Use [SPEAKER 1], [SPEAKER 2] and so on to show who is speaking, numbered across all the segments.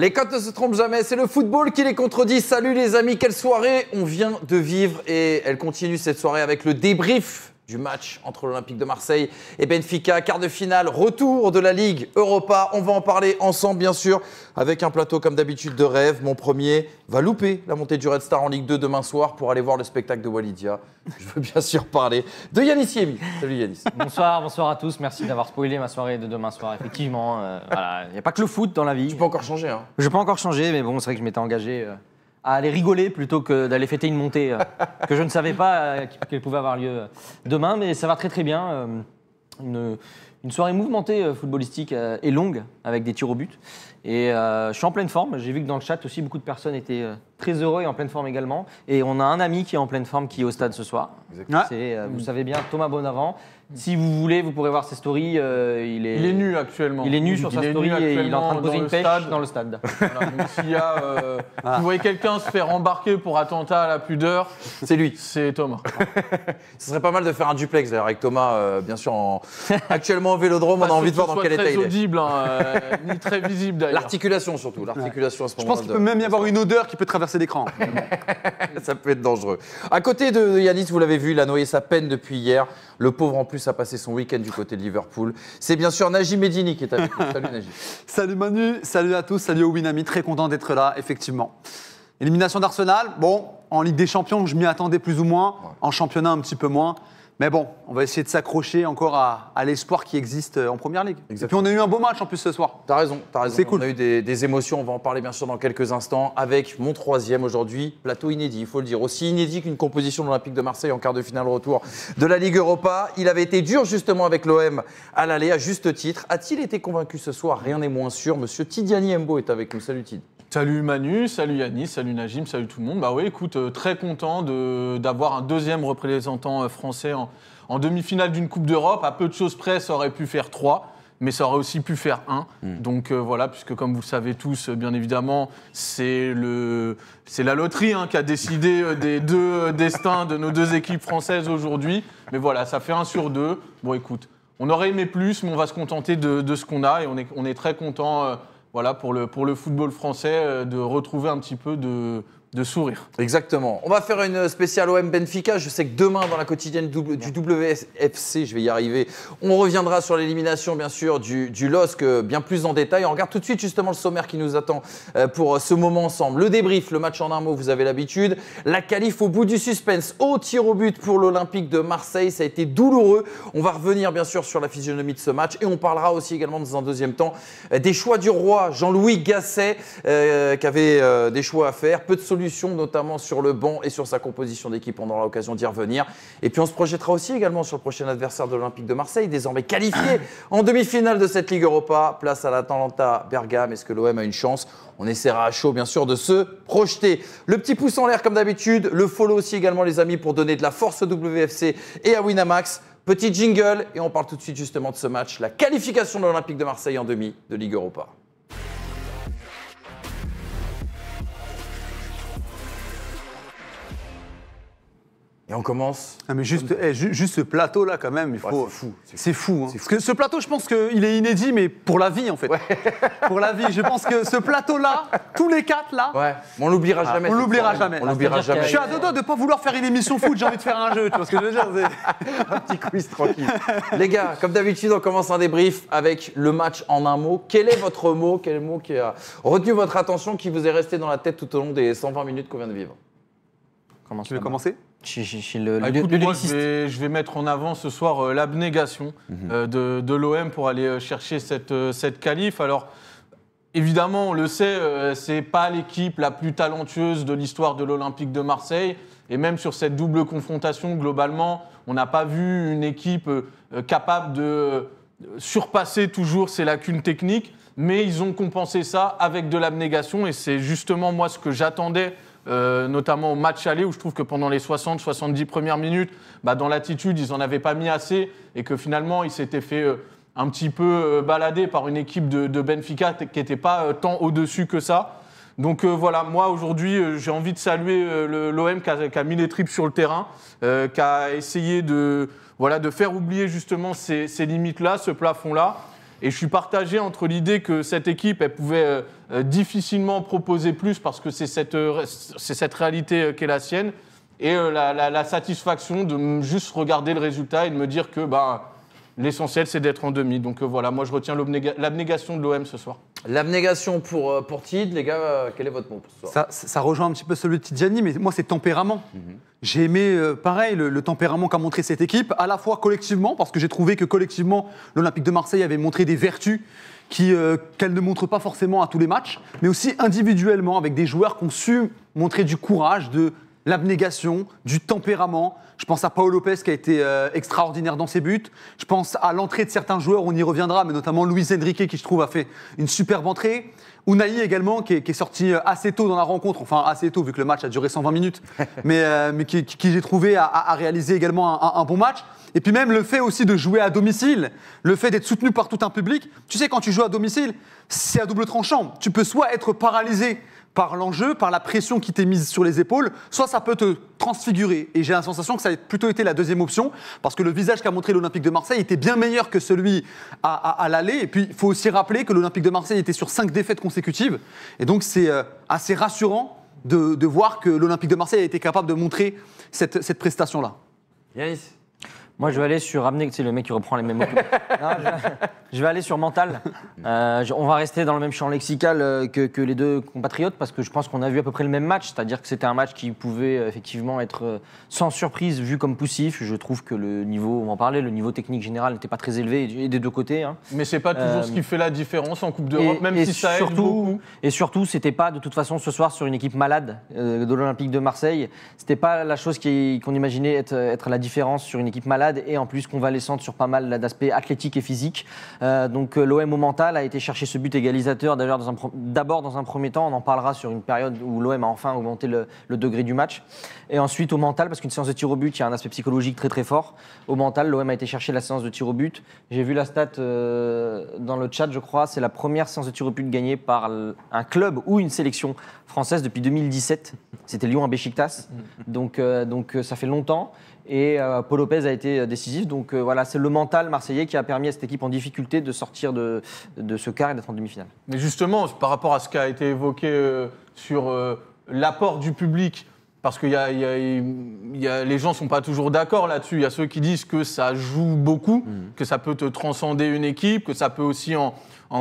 [SPEAKER 1] Les cotes ne se trompent jamais, c'est le football qui les contredit. Salut les amis, quelle soirée on vient de vivre et elle continue cette soirée avec le débrief du match entre l'Olympique de Marseille et Benfica. Quart de finale, retour de la Ligue Europa. On va en parler ensemble, bien sûr, avec un plateau comme d'habitude de rêve. Mon premier va louper la montée du Red Star en Ligue 2 demain soir pour aller voir le spectacle de Walidia. Je veux bien sûr parler de Yanis
[SPEAKER 2] Yemi. Salut Yanis. Bonsoir, bonsoir à tous. Merci d'avoir spoilé ma soirée de demain soir. Effectivement, euh, il n'y a pas que le foot dans la vie. Tu peux encore changer. Hein. Je peux encore changer, mais bon, c'est vrai que je m'étais engagé. Euh, à aller rigoler plutôt que d'aller fêter une montée euh, que je ne savais pas euh, qu'elle pouvait avoir lieu euh, demain, mais ça va très très bien. Une, soirée mouvementée footballistique et longue avec des tirs au but. Et je suis en pleine forme. J'ai vu que dans le chat aussi beaucoup de personnes étaient très heureux et en pleine forme également. Et on a un ami qui est en pleine forme qui est au stade ce soir. C'est, euh, ah. vous savez bien, Thomas Bonavent. Si vous voulez, vous pourrez voir ses stories. Euh, il, est, Il est nu actuellement. Il est nu sur sa story et il est en train de poser dans une le pêche stade. dans le stade. s'il y a, euh, vous voyez quelqu'un se faire embarquer
[SPEAKER 3] pour attentat à la pudeur, C'est lui. c'est Thomas. Ce serait pas mal de faire un duplex
[SPEAKER 1] d'ailleurs avec Thomas, bien sûr, actuellement au vélodrome, on a envie de voir dans quel état il très audible, hein,
[SPEAKER 4] ni très visible d'ailleurs.
[SPEAKER 1] L'articulation surtout, l'articulation ce Je moment-là. pense qu'il peut même
[SPEAKER 4] y avoir une odeur qui peut c'est d'écran.
[SPEAKER 1] ça peut être dangereux. À côté de Yanis, vous l'avez vu, il a noyé sa peine depuis hier. Le pauvre, en plus, a passé son week-end du côté de Liverpool. C'est bien sûr Naji Medini qui est avec nous. Salut Naji.
[SPEAKER 4] Salut Manu, salut à tous, salut au Winami. Très content d'être là, effectivement. Élimination d'Arsenal, bon, en Ligue des Champions, je m'y attendais plus ou moins. En championnat, un petit peu moins. Mais bon, on va essayer de s'accrocher encore à, l'espoir qui existe euh, en première ligue. Et puis on a eu un beau match en plus ce soir. T'as
[SPEAKER 1] raison, t'as raison. C'est cool. On a eu des, émotions, on va en parler bien sûr dans quelques instants. Avec mon troisième aujourd'hui, plateau inédit, il faut le dire. Aussi inédit qu'une composition de l'Olympique de Marseille en quart de finale retour de la Ligue Europa. Il avait été dur justement avec l'OM à l'aller, à juste titre. A-t-il été convaincu ce soir Rien n'est moins sûr. Monsieur Tidiani Embo est avec nous. Salut Tid.
[SPEAKER 3] Salut Manu, salut Yannis, salut Najim, salut tout le monde. Bah oui, écoute, euh, très content d'avoir un deuxième représentant euh, français en, demi-finale d'une Coupe d'Europe. À peu de choses près, ça aurait pu faire trois mais ça aurait aussi pu faire un. Hmm. Donc euh, voilà, puisque comme vous le savez tous, bien évidemment, c'est la loterie hein, qui a décidé des deux destins de nos deux équipes françaises aujourd'hui. Mais voilà, ça fait un sur deux. Bon, écoute, on aurait aimé plus, mais on va se contenter de, ce qu'on a et on est, on est très content voilà, pour, le, pour le football français, euh, de retrouver un petit peu de, de sourire.
[SPEAKER 1] Exactement. On va faire une spéciale OM Benfica. Je sais que demain, dans la quotidienne du WFC, je vais y arriver, on reviendra sur l'élimination, bien sûr, du, LOSC euh, bien plus en détail. On regarde tout de suite, justement, le sommaire qui nous attend euh, pour euh, ce moment ensemble. Le débrief, le match en un mot, vous avez l'habitude. La qualif au bout du suspense, au tir au but pour l'Olympique de Marseille. Ça a été douloureux. On va revenir, bien sûr, sur la physionomie de ce match et on parlera aussi également, dans un deuxième temps, des choix du roi Jean-Louis Gasset, qui avait des choix à faire. Peu de solutions notamment sur le banc et sur sa composition d'équipe. On aura l'occasion d'y revenir. Et puis on se projettera aussi également sur le prochain adversaire de l'Olympique de Marseille, désormais qualifié en demi-finale de cette Ligue Europa. Place à l'Atalanta Bergame. Est-ce que l'OM a une chance On essaiera à chaud, bien sûr, de se projeter. Le petit pouce en l'air, comme d'habitude. Le follow aussi également, les amis, pour donner de la force au WFC et à Winamax. Petit jingle et on parle tout de suite justement de ce match, la qualification de l'Olympique de Marseille en demi de Ligue Europa.
[SPEAKER 4] Et on commence. Ah mais juste, eh, juste ce plateau là quand même, il faut. c'est fou. C'est fou, hein. ce plateau, je pense qu'il est inédit, mais pour la vie en fait. pour la vie, je pense que ce plateau là, tous les quatre là. Ouais. on l'oubliera ah, jamais. On l'oubliera jamais. l'oubliera jamais. Je suis à deux doigts de pas vouloir faire une émission foot, j'ai envie de faire un jeu. Tu vois ce que je veux dire
[SPEAKER 1] Un petit quiz tranquille. les gars, comme d'habitude, on commence un débrief avec le match en un mot. Quel est votre mot Quel mot qui a retenu votre attention, qui vous est resté dans la tête tout au long des 120 minutes qu'on vient de vivre
[SPEAKER 4] tu veux commencer je,
[SPEAKER 2] vais,
[SPEAKER 3] mettre en avant ce soir euh, l'abnégation mhm. euh, de, l'OM pour aller euh, chercher cette, cette qualif. Alors, évidemment, on le sait, ce c'est pas l'équipe la plus talentueuse de l'histoire de l'Olympique de Marseille. Et même sur cette double confrontation, globalement, on n'a pas vu une équipe capable de surpasser toujours ses lacunes techniques. Mais ils ont compensé ça avec de l'abnégation. Et c'est justement moi ce que j'attendais euh, notamment au match aller où je trouve que pendant les 60-70 premières minutes, bah, dans l'attitude, ils n'en avaient pas mis assez et que finalement, ils s'étaient fait euh, un petit peu euh, balader par une équipe de, Benfica qui n'était pas tant au-dessus que ça. Donc voilà, moi aujourd'hui, j'ai envie de saluer l'OM qui, a mis les tripes sur le terrain, qui a essayé de, voilà, de faire oublier justement ces limites-là, ce plafond-là et je suis partagé entre l'idée que cette équipe, elle pouvait euh, euh, difficilement proposer plus parce que c'est cette, euh, cette réalité qu'est la sienne, et la, satisfaction de juste regarder le résultat et de me dire que... Bah, L'essentiel, c'est d'être en demi. Donc euh, voilà, moi je retiens l'abnégation de l'OM ce soir.
[SPEAKER 4] L'abnégation pour, euh, pour Tid, les gars, euh, quel est votre mot pour ce soir ça, ça, rejoint un petit peu celui de Tidjani, mais moi c'est tempérament. Mhm. J'ai aimé, pareil, le, tempérament qu'a montré cette équipe, à la fois collectivement, parce que j'ai trouvé que collectivement, l'Olympique de Marseille avait montré des vertus qu'elle ne montre pas forcément à tous les matchs, mais aussi individuellement avec des joueurs qui ont su montrer du courage, de l'abnégation, du tempérament. Je pense à Paolo Lopez qui a été euh, extraordinaire dans ses buts. Je pense à l'entrée de certains joueurs, on y reviendra, mais notamment Luis Enrique qui je trouve a fait une superbe entrée. Unai également qui est, sorti euh, assez tôt dans la rencontre, enfin assez tôt vu que le match a duré 120 minutes, mais, euh, qui, j'ai trouvé a, réalisé également un, bon match. Et puis même le fait aussi de jouer à domicile, le fait d'être soutenu par tout un public. Tu sais, quand tu joues à domicile, c'est à double tranchant. Tu peux soit être paralysé par l'enjeu, par la pression qui t'est mise sur les épaules, soit ça peut te transfigurer. Et j'ai la sensation que ça a plutôt été la deuxième option, parce que le visage qu'a montré l'Olympique de Marseille était bien meilleur que celui à, l'aller. Et puis, il faut aussi rappeler que l'Olympique de Marseille était sur cinq défaites consécutives. Et donc, c'est euh, assez rassurant de, voir que l'Olympique de Marseille a été capable de montrer cette, prestation-là. Moi, je vais aller sur
[SPEAKER 2] c'est le mec qui reprend les mêmes mots. je, vais aller sur mental. Euh, on va rester dans le même champ lexical euh, que, les deux compatriotes parce que je pense qu'on a vu à peu près le même match, c'est-à-dire que c'était un match qui pouvait euh, effectivement être sans surprise vu comme poussif. Je trouve que le niveau, on en parlait, le niveau technique général n'était pas très élevé et- des deux côtés. hein. Mais c'est pas toujours ce qui
[SPEAKER 3] fait la différence en Coupe d'Europe, même si ça aide beaucoup.
[SPEAKER 2] Et surtout, c'était pas de toute façon ce soir sur une équipe malade de l'Olympique de Marseille. C'était pas la chose qu'on imaginait être la différence sur une équipe malade et en plus convalescente sur pas mal d'aspects athlétiques et physiques. Euh, donc euh, l'OM au mental a été chercher ce but égalisateur d'ailleurs d'abord dans, un premier temps, on en parlera sur une période où l'OM a enfin augmenté le, degré du match. Et ensuite au mental, parce qu'une séance de tir au but, il y a un aspect psychologique très très fort. Au mental, l'OM a été chercher la séance de tir au but. J'ai vu la stat euh, dans le chat, je crois, c'est la première séance de tir au but gagnée par un club ou une sélection française depuis 2017. C'était Lyon à Béchictas. Mm. Donc, donc ça fait longtemps. Et euh, Paul Lopez a été euh, décisif. Donc euh, voilà, c'est le mental marseillais qui a permis à cette équipe en difficulté de sortir de, ce quart et d'être en demi-finale.
[SPEAKER 3] Mais justement, par rapport à ce qui a été évoqué sur l'apport du public, parce que les gens ne sont pas toujours d'accord là-dessus. Il y a ceux qui disent que ça joue beaucoup, mmh. que ça peut te transcender une équipe, que ça peut aussi en,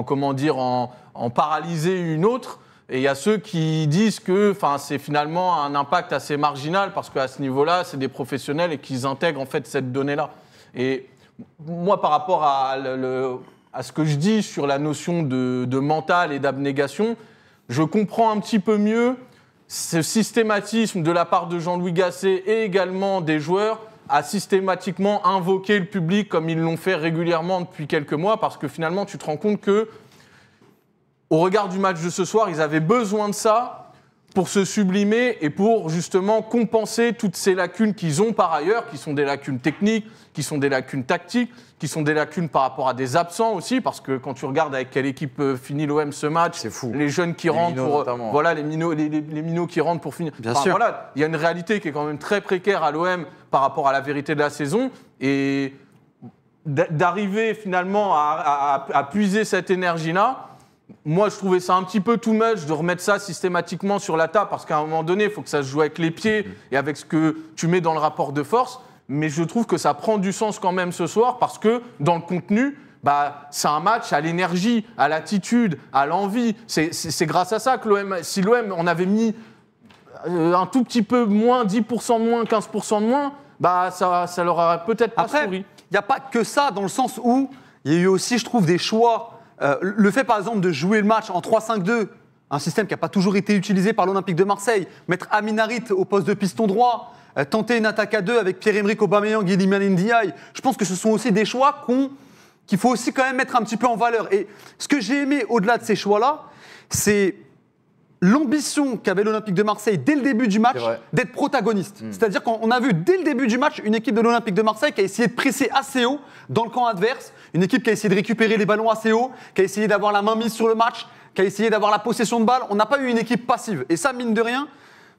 [SPEAKER 3] comment dire, en paralyser une autre. Et il y a ceux qui disent que c'est finalement un impact assez marginal parce qu'à ce niveau-là, c'est des professionnels et qu'ils intègrent en fait cette donnée-là. Et moi, par rapport à, ce que je dis sur la notion de, de mental et d'abnégation, je comprends un petit peu mieux ce systématisme de la part de Jean-Louis Gasset et également des joueurs à systématiquement invoquer le public comme ils l'ont fait régulièrement depuis quelques mois parce que finalement, tu te rends compte que au regard du match de ce soir, ils avaient besoin de ça pour se sublimer et pour justement compenser toutes ces lacunes qu'ils ont par ailleurs, qui sont des lacunes techniques, qui sont des lacunes tactiques, qui sont des lacunes par rapport à des absents aussi, parce que quand tu regardes avec quelle équipe euh, finit l'OM ce match, c'est fou. Les jeunes qui rentrent, pour, voilà les minots, les, minots qui rentrent pour finir. Bien sûr. Voilà, il y a une réalité qui est quand même très précaire à l'OM par rapport à la vérité de la saison et d'arriver finalement à puiser cette énergie là moi, je trouvais ça un petit peu too much de remettre ça systématiquement sur la table, parce qu'à un moment donné, il faut que ça se joue avec les pieds et avec ce que tu mets dans le rapport de force. Mais je trouve que ça prend du sens quand même ce soir, parce que dans le contenu, bah, c'est un match à l'énergie, à l'attitude, à l'envie. C'est grâce à ça que l'OM, si l'OM, en avait mis euh, un tout petit peu moins, 10% moins, 15% de moins,
[SPEAKER 4] bah, ça, leur aurait peut-être pas Après, Il n'y a pas que ça, dans le sens où il y a eu aussi, je trouve, des choix euh, le fait, par exemple, de jouer le match en 3-5-2, un système qui n'a pas toujours été utilisé par l'Olympique de Marseille, mettre Aminarit au poste de piston droit, euh, tenter une attaque à deux avec Pierre-Emerick Aubameyang et Liman Ndiaye, je pense que ce sont aussi des choix qu'il faut aussi quand même mettre un petit peu en valeur. Et ce que j'ai aimé au-delà de ces choix-là, c'est l'ambition qu'avait l'Olympique de Marseille dès le début du match d'être protagoniste. Hmm. C'est-à-dire qu'on a vu dès le début du match une équipe de l'Olympique de Marseille qui a essayé de presser assez haut dans le camp adverse, une équipe qui a essayé de récupérer les ballons assez haut, qui a essayé d'avoir la main mise sur le match, qui a essayé d'avoir la possession de balle. On n'a pas eu une équipe passive. Et ça, mine de rien,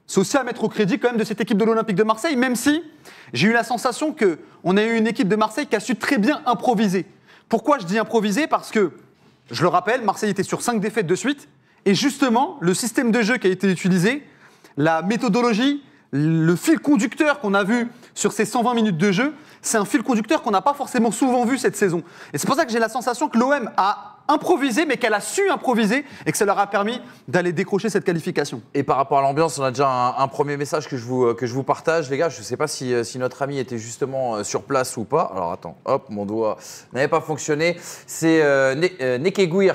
[SPEAKER 4] c'est aussi à mettre au crédit quand même de cette équipe de l'Olympique de Marseille, même si j'ai eu la sensation que on a eu une équipe de Marseille qui a su très bien improviser. Pourquoi je dis improviser Parce que, je le rappelle, Marseille était sur 5 défaites de suite. Et justement, le système de jeu qui a été utilisé, la méthodologie, le fil conducteur qu'on a vu sur ces 120 minutes de jeu, c'est un fil conducteur qu'on n'a pas forcément souvent vu cette saison. Et c'est pour ça que j'ai la sensation que l'OM a improvisé, mais qu'elle a su improviser et que ça leur a permis d'aller décrocher cette qualification.
[SPEAKER 1] Et par rapport à l'ambiance, on a déjà un, premier message que je, vous, euh, que je vous partage, les gars. Je ne sais pas si, euh, si, notre ami était justement euh, sur place ou pas. Alors attends, hop, mon doigt n'avait pas fonctionné. C'est euh,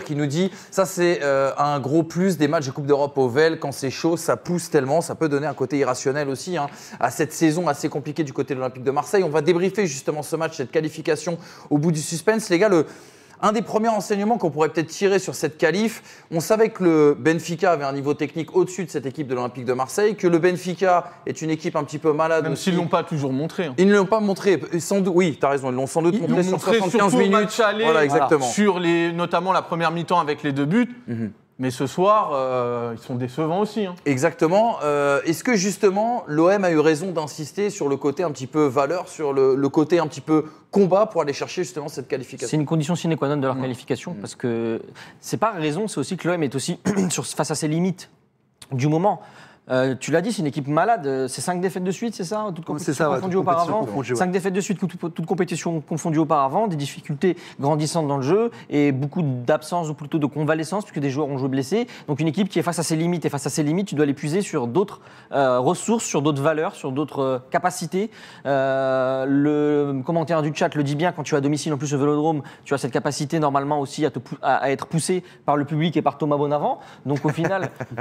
[SPEAKER 1] qui nous dit Ça, c'est un gros plus des matchs de Coupe d'Europe au VEL. Quand c'est chaud, ça pousse tellement. Ça peut donner un côté irrationnel aussi hein, à cette saison assez compliquée du côté de l'Olympique de Marseille. On va débriefer justement ce match, cette qualification au bout du suspense. Les gars, le. Un des premiers enseignements qu'on pourrait peut-être tirer sur cette qualif, on savait que le Benfica avait un niveau technique au-dessus de cette équipe de l'Olympique de Marseille, que le Benfica est une équipe un petit peu malade. Même s'ils ne l'ont pas toujours montré. Hein. Ils ne l'ont pas montré. Sans doute, oui, tu as raison, ils l'ont sans doute
[SPEAKER 3] montré, sur 75 minutes. voilà, exactement. Sur les, notamment la première mi-temps avec les deux buts. Mhm. Mais ce soir, euh, ils sont décevants aussi. Hein. Exactement. Euh, est-ce que justement
[SPEAKER 1] l'OM a eu raison d'insister sur le côté un petit peu valeur, sur le, côté un petit peu combat pour aller chercher justement cette qualification C'est une
[SPEAKER 2] condition sine qua non de leur mmh. qualification mmh. parce que c'est pas raison, c'est aussi que l'OM est aussi face à ses limites du moment. Euh, tu l'as dit, c'est une équipe malade. C'est 5 défaites de suite, c'est ça Toutes compétitions confondues auparavant. 5 défaites de suite, toutes toute compétitions confondues auparavant, des difficultés grandissantes dans le jeu et beaucoup d'absence ou plutôt de convalescence puisque des joueurs ont joué blessés. Donc une équipe qui est face à ses limites et face à ses limites, tu dois l'épuiser sur d'autres euh, ressources, sur d'autres valeurs, sur d'autres euh, capacités. le commentaire du chat le dit bien, quand tu as domicile en plus au Vélodrome, tu as cette capacité normalement aussi à, être poussé par le public et par Thomas Bonavent. Donc au final,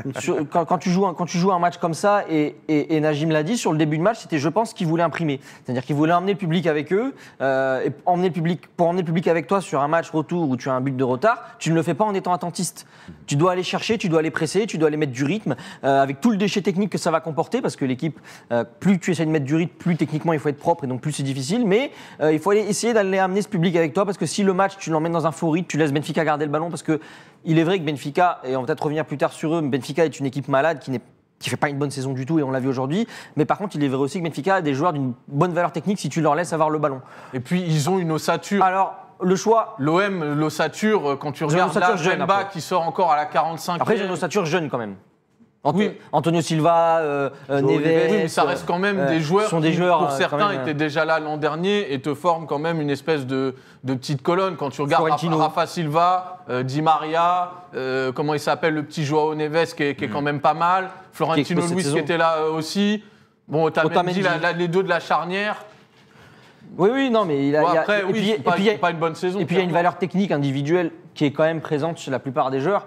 [SPEAKER 2] quand, tu joues, quand tu joues un match comme ça, et, Najim l'a dit, sur le début de match, c'était, je pense, qu'ils voulaient imprimer. C'est-à-dire qu'ils voulaient emmener le public avec eux, euh, et emmener public, pour emmener le public avec toi sur un match retour où tu as un but de retard, tu ne le fais pas en étant attentiste. Tu dois aller chercher, tu dois aller presser, tu dois aller mettre du rythme, euh, avec tout le déchet technique que ça va comporter, parce que l'équipe, euh, plus tu essaies de mettre du rythme, plus techniquement il faut être propre, et donc plus c'est difficile, mais il faut aller essayer d'aller amener ce public avec toi, parce que si le match, tu l'emmènes dans un faux rythme, tu laisses Benfica garder le ballon, parce que il est vrai que Benfica, et on va peut-être revenir plus tard sur eux, Benfica est une équipe malade qui n'est qui fait pas une bonne saison du tout et on l'a vu aujourd'hui. Mais par contre, il est vrai aussi que Benfica a des joueurs d'une bonne valeur technique si tu leur laisses avoir le ballon. Et puis ils ont une ossature. Alors le choix. L'OM, l'ossature, euh, quand tu regardes là, jeune,
[SPEAKER 3] qui sort encore
[SPEAKER 2] à la 45. Après, j'ai une ossature jeune quand même oui. Antonio Silva, euh, euh, Neves. Oui, mais ça euh, reste quand même des joueurs sont des qui, joueurs, pour certains, étaient
[SPEAKER 3] déjà là l'an dernier et te forment quand même une espèce de, de petite colonne. Quand tu regardes Rafa, Silva, Di Maria, comment il s'appelle, le petit Joao Neves qui est, qui est, quand mm. même pas mal, Florentino qui qui était là aussi.
[SPEAKER 2] Bon, t'as même dit
[SPEAKER 3] les deux de la charnière.
[SPEAKER 2] Oui, oui, non, mais il a. après, oui, pas, une bonne saison. Et puis il y a une valeur technique individuelle qui est quand même présente chez la plupart des joueurs.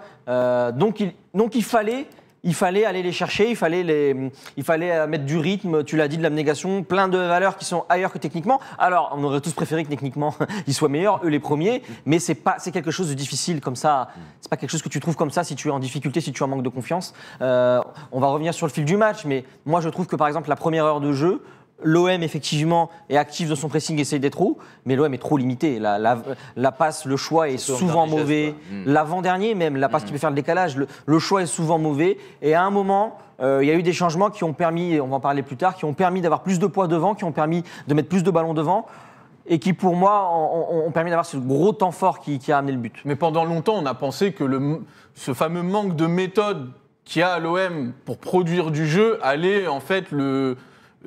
[SPEAKER 2] donc, il, donc il fallait il fallait aller les chercher, il fallait, les, il fallait euh, mettre du rythme, tu l'as dit, de l'abnégation, plein de valeurs qui sont ailleurs que techniquement. Alors, on aurait tous préféré que techniquement, ils soient meilleurs, eux les premiers, mais c'est pas, c'est quelque chose de difficile comme ça. C'est pas quelque chose que tu trouves comme ça si tu es en difficulté, si tu es en manque de confiance. Euh, on va revenir sur le fil du match, mais moi je trouve que par exemple la première heure de jeu, L'OM, effectivement, est actif dans son pressing, essaye d'être haut, mais l'OM est trop limité. La, la, passe, le choix est souvent mauvais. Hmm. L'avant-dernier, même, la passe hmm. qui peut faire le décalage, le, choix est souvent mauvais. Et à un moment, euh, il y a eu des changements qui ont permis, on va en parler plus tard, qui ont permis d'avoir plus de poids devant, qui ont permis de mettre plus de ballons devant et qui, pour moi, ont, permis d'avoir ce gros temps fort qui, a amené le but. Mais pendant longtemps, on a pensé que le,
[SPEAKER 3] ce fameux manque de méthode qu'il y a à l'OM pour produire du jeu allait en fait le,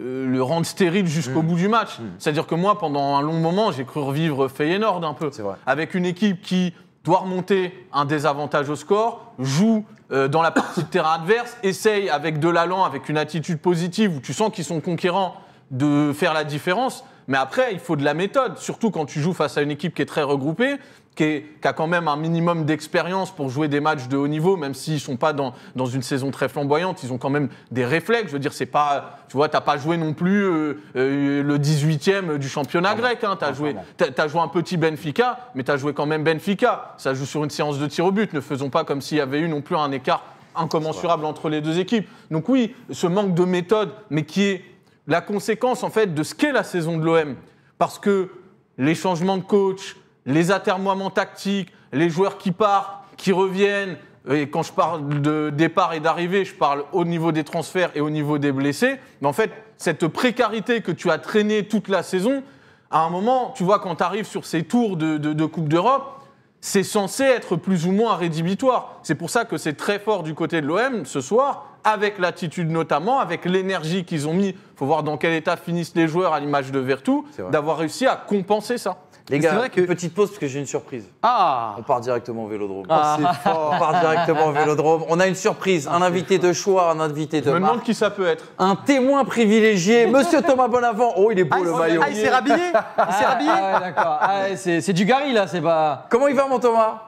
[SPEAKER 3] euh, le rendre stérile jusqu'au mm. bout du match. Mm. C'est-à-dire que moi, pendant un long moment, j'ai cru revivre Feyenoord un peu. Avec une équipe qui doit remonter un désavantage au score, joue euh, dans la partie de terrain adverse, essaye avec de l'allant, avec une attitude positive, où tu sens qu'ils sont conquérants, de faire la différence. Mais après, il faut de la méthode, surtout quand tu joues face à une équipe qui est très regroupée, qui, a quand même un minimum d'expérience pour jouer des matchs de haut niveau, même s'ils ne sont pas dans, dans une saison très flamboyante. Ils ont quand même des réflexes. Je veux dire, c'est pas, tu vois, t'as pas joué non plus euh, euh, le 18e du championnat grec. Hein. Tu as, joué, as joué un petit Benfica, mais tu as joué quand même Benfica. Ça joue sur une séance de tir au but. Ne faisons pas comme s'il y avait eu non plus un écart incommensurable entre les deux équipes. Donc oui, ce manque de méthode, mais qui est la conséquence en fait de ce qu'est la saison de l'OM. Parce que les changements de coach, les atermoiements tactiques, les joueurs qui partent, qui reviennent, et quand je parle de départ et d'arrivée, je parle au niveau des transferts et au niveau des blessés. Mais en fait, cette précarité que tu as traînée toute la saison, à un moment, tu vois, quand tu arrives sur ces tours de Coupe d'Europe, c'est censé être plus ou moins rédhibitoire. C'est pour ça que c'est très fort du côté de l'OM ce soir, avec l'attitude notamment, avec l'énergie qu'ils ont mis. Il faut voir dans quel état finissent les joueurs à l'image de Vertu, d'avoir réussi à compenser ça. Les gars, petite pause parce que j'ai une surprise. Ah. On part directement
[SPEAKER 1] au vélodrome. Ah. On part directement au vélodrome. On a une surprise, ah, un invité de choix, un invité de. Je me demande qui ça peut être. Un témoin privilégié, monsieur Thomas Bonavent. Oh, il est beau le maillot. Ah, il s'est rhabillé
[SPEAKER 3] Il s'est rhabillé
[SPEAKER 1] ah, c'est du Gary là, c'est pas. Comment il va, mon Thomas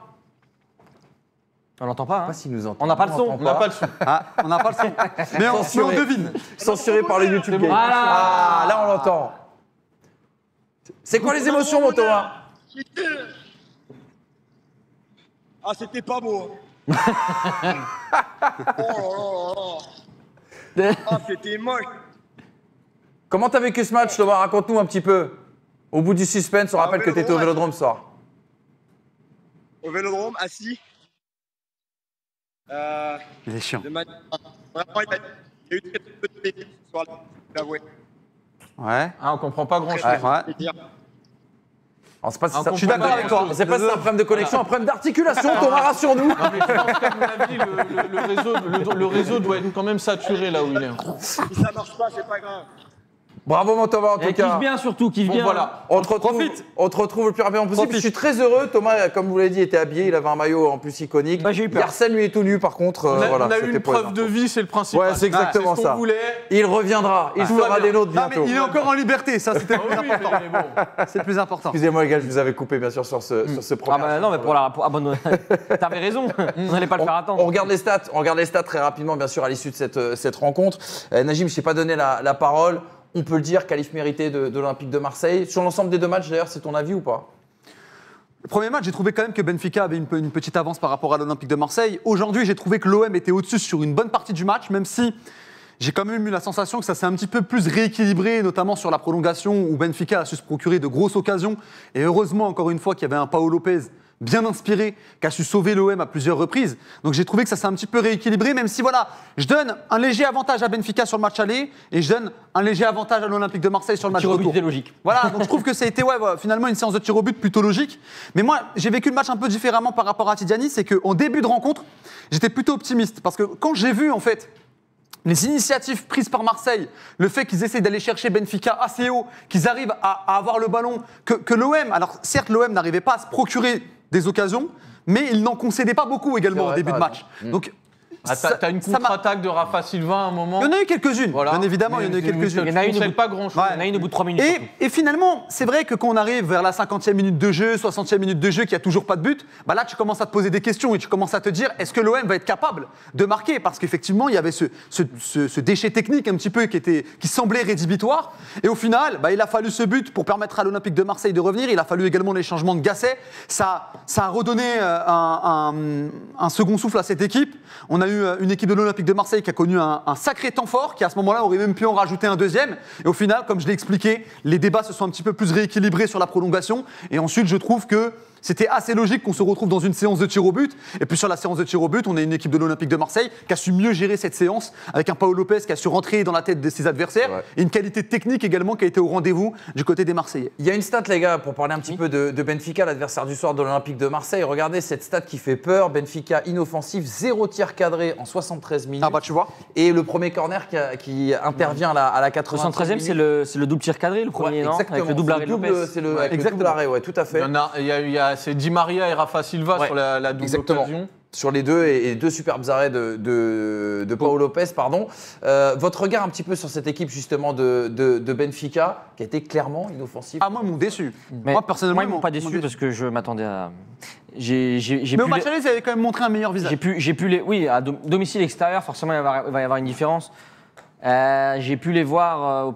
[SPEAKER 2] on l'entend pas, hein. pas si nous entend. On n'a pas, pas, le son. on n'a pas
[SPEAKER 1] le son. Mais on, devine. Censuré par les YouTube Games. Ah, là on l'entend. C'est quoi les émotions,
[SPEAKER 2] Thomas Ah, c'était pas beau. Hein. oh, oh, oh, oh. Ah, c'était moche.
[SPEAKER 1] Comment t'as vécu ce match, Thomas Raconte-nous un petit peu. Au bout du suspense, on ah, rappelle que t'étais au Vélodrome ce soir.
[SPEAKER 4] Au Vélodrome, assis. Euh, il est chiant. Ah, vraiment, il y a eu très peu de ce soir,
[SPEAKER 3] Ouais. Ah, on comprend pas
[SPEAKER 4] grand-chose.
[SPEAKER 1] Ouais.
[SPEAKER 3] Je suis d'accord avec toi. C'est pas un problème de connexion, un
[SPEAKER 1] problème d'articulation. Thomas, rassure-nous. Non, mais je pense
[SPEAKER 3] le, le- réseau, le réseau doit être quand même saturé là où il est.
[SPEAKER 2] Si ça marche pas, c'est pas grave.
[SPEAKER 3] Bravo mon Thomas en tout et cas. Kiffe bien surtout, kiffe bon, bien. Voilà, on te retrouve, Profite. on te
[SPEAKER 1] retrouve le plus rapidement possible. Je suis très heureux. Thomas, comme vous l'avez dit, était habillé, il avait un maillot en plus iconique. Bah, j'ai lui est tout nu par contre. Euh,
[SPEAKER 4] on a, on a eu une preuve de vie, c'est le principal. Ouais, c'est exactement ah, ce ça. Voulait. Il reviendra, il ah, fera des nôtres bientôt. Non, mais il est encore en liberté, ça c'était ah le plus important. C'est le plus important. Excusez-moi
[SPEAKER 1] les gars, je vous avais coupé bien sûr sur ce sur ce Ah bah non, mais pour la t'avais raison. On n'allait pas le faire attendre. On regarde les stats, on regarde les stats très rapidement bien sûr à l'issue de cette euh, cette rencontre. Euh, Najim, je t'ai pas donné la parole on peut le dire, qualif mérité de, l'Olympique de Marseille. Sur l'ensemble des deux matchs, d'ailleurs, c'est ton avis ou
[SPEAKER 4] pas le premier match, j'ai trouvé quand même que Benfica avait une, une petite avance par rapport à l'Olympique de Marseille. Aujourd'hui, j'ai trouvé que l'OM était au-dessus sur une bonne partie du match, même si j'ai quand même eu la sensation que ça s'est un petit peu plus rééquilibré, notamment sur la prolongation où Benfica a su se procurer de grosses occasions. Et heureusement, encore une fois, qu'il y avait un Paolo Lopez bien inspiré, qui a su sauver l'OM à plusieurs reprises. Donc j'ai trouvé que ça s'est un petit peu rééquilibré, même si voilà, je donne un léger avantage à Benfica sur le match aller et je donne un léger avantage à l'Olympique de Marseille sur le match retour. logique. Voilà, donc je trouve que ça a été ouais, finalement une séance de tir au but plutôt logique. Mais moi, j'ai vécu le match un peu différemment par rapport à Tidiani, c'est qu'en début de rencontre, j'étais plutôt optimiste parce que quand j'ai vu en fait les initiatives prises par Marseille, le fait qu'ils essayent d'aller chercher Benfica assez haut, qu'ils arrivent à, avoir le ballon, que, que l'OM, alors certes l'OM n'arrivait pas à se procurer des occasions, mais il n'en concédait pas beaucoup également au début de match.
[SPEAKER 3] Mm. Ah, tu t'as, une contre-attaque de Rafa Silva à un moment. Il y en a eu quelques-unes, bien évidemment, il
[SPEAKER 4] y en a eu quelques-unes. Il y en a eu
[SPEAKER 2] pas grand-chose. Il y en a une au bout de 3 minutes.
[SPEAKER 4] Et, finalement, c'est vrai que quand on arrive vers la 50e minute de jeu, 60e minute de jeu, qu'il n'y a toujours pas de but, bah là, tu commences à te poser des questions et tu commences à te dire est-ce que l'OM va être capable de marquer Parce qu'effectivement, il y avait ce, ce, ce, déchet technique un petit peu qui, était, qui semblait rédhibitoire. Et au final, bah, il a fallu ce but pour permettre à l'Olympique de Marseille de revenir. Il a fallu également les changements de Gasset. Ça, ça a redonné euh, un, un, un second souffle à cette équipe. On a eu euh, une équipe de l'Olympique de Marseille qui a connu un, un sacré temps fort, qui à ce moment-là aurait même pu en rajouter un deuxième. Et au final, comme je l'ai expliqué, les débats se sont un petit peu plus rééquilibrés sur la prolongation. Et ensuite, je trouve que c'était assez logique qu'on se retrouve dans une séance de tir au but. Et puis sur la séance de tir au but, on a une équipe de l'Olympique de Marseille qui a su mieux gérer cette séance, avec un Paolo Lopez qui a su rentrer dans la tête de ses adversaires, et une qualité technique également qui a été au rendez-vous du côté des Marseillais. Il y a une stat, les gars, pour parler un petit mhm.
[SPEAKER 1] peu de, Benfica, l'adversaire du soir de l'Olympique de Marseille. Regardez cette stat qui fait peur. Benfica inoffensif, zéro tir cadré en 73 minutes. Ah bah tu vois. Et le premier corner qui, intervient
[SPEAKER 2] à la 93e, c'est le, double tir cadré, le premier, Avec le double arrêt. C'est le, double, arrêt, tout à fait.
[SPEAKER 3] Il c'est Di Maria et Rafa Silva sur la, double exactement. sur les deux et,
[SPEAKER 1] deux superbes arrêts de, de, Lopez. Pardon. Euh, votre regard un petit peu sur cette équipe justement de, Benfica qui a été clairement inoffensive Ah, moi, ils m'ont déçu. moi, personnellement, ils
[SPEAKER 2] m'ont pas déçu, parce que je m'attendais à. mais au match
[SPEAKER 4] quand même montré un meilleur visage. J'ai pu,
[SPEAKER 2] j'ai pu les. Oui, à domicile extérieur, forcément, il va y avoir une différence. Euh, j'ai pu les voir. Euh,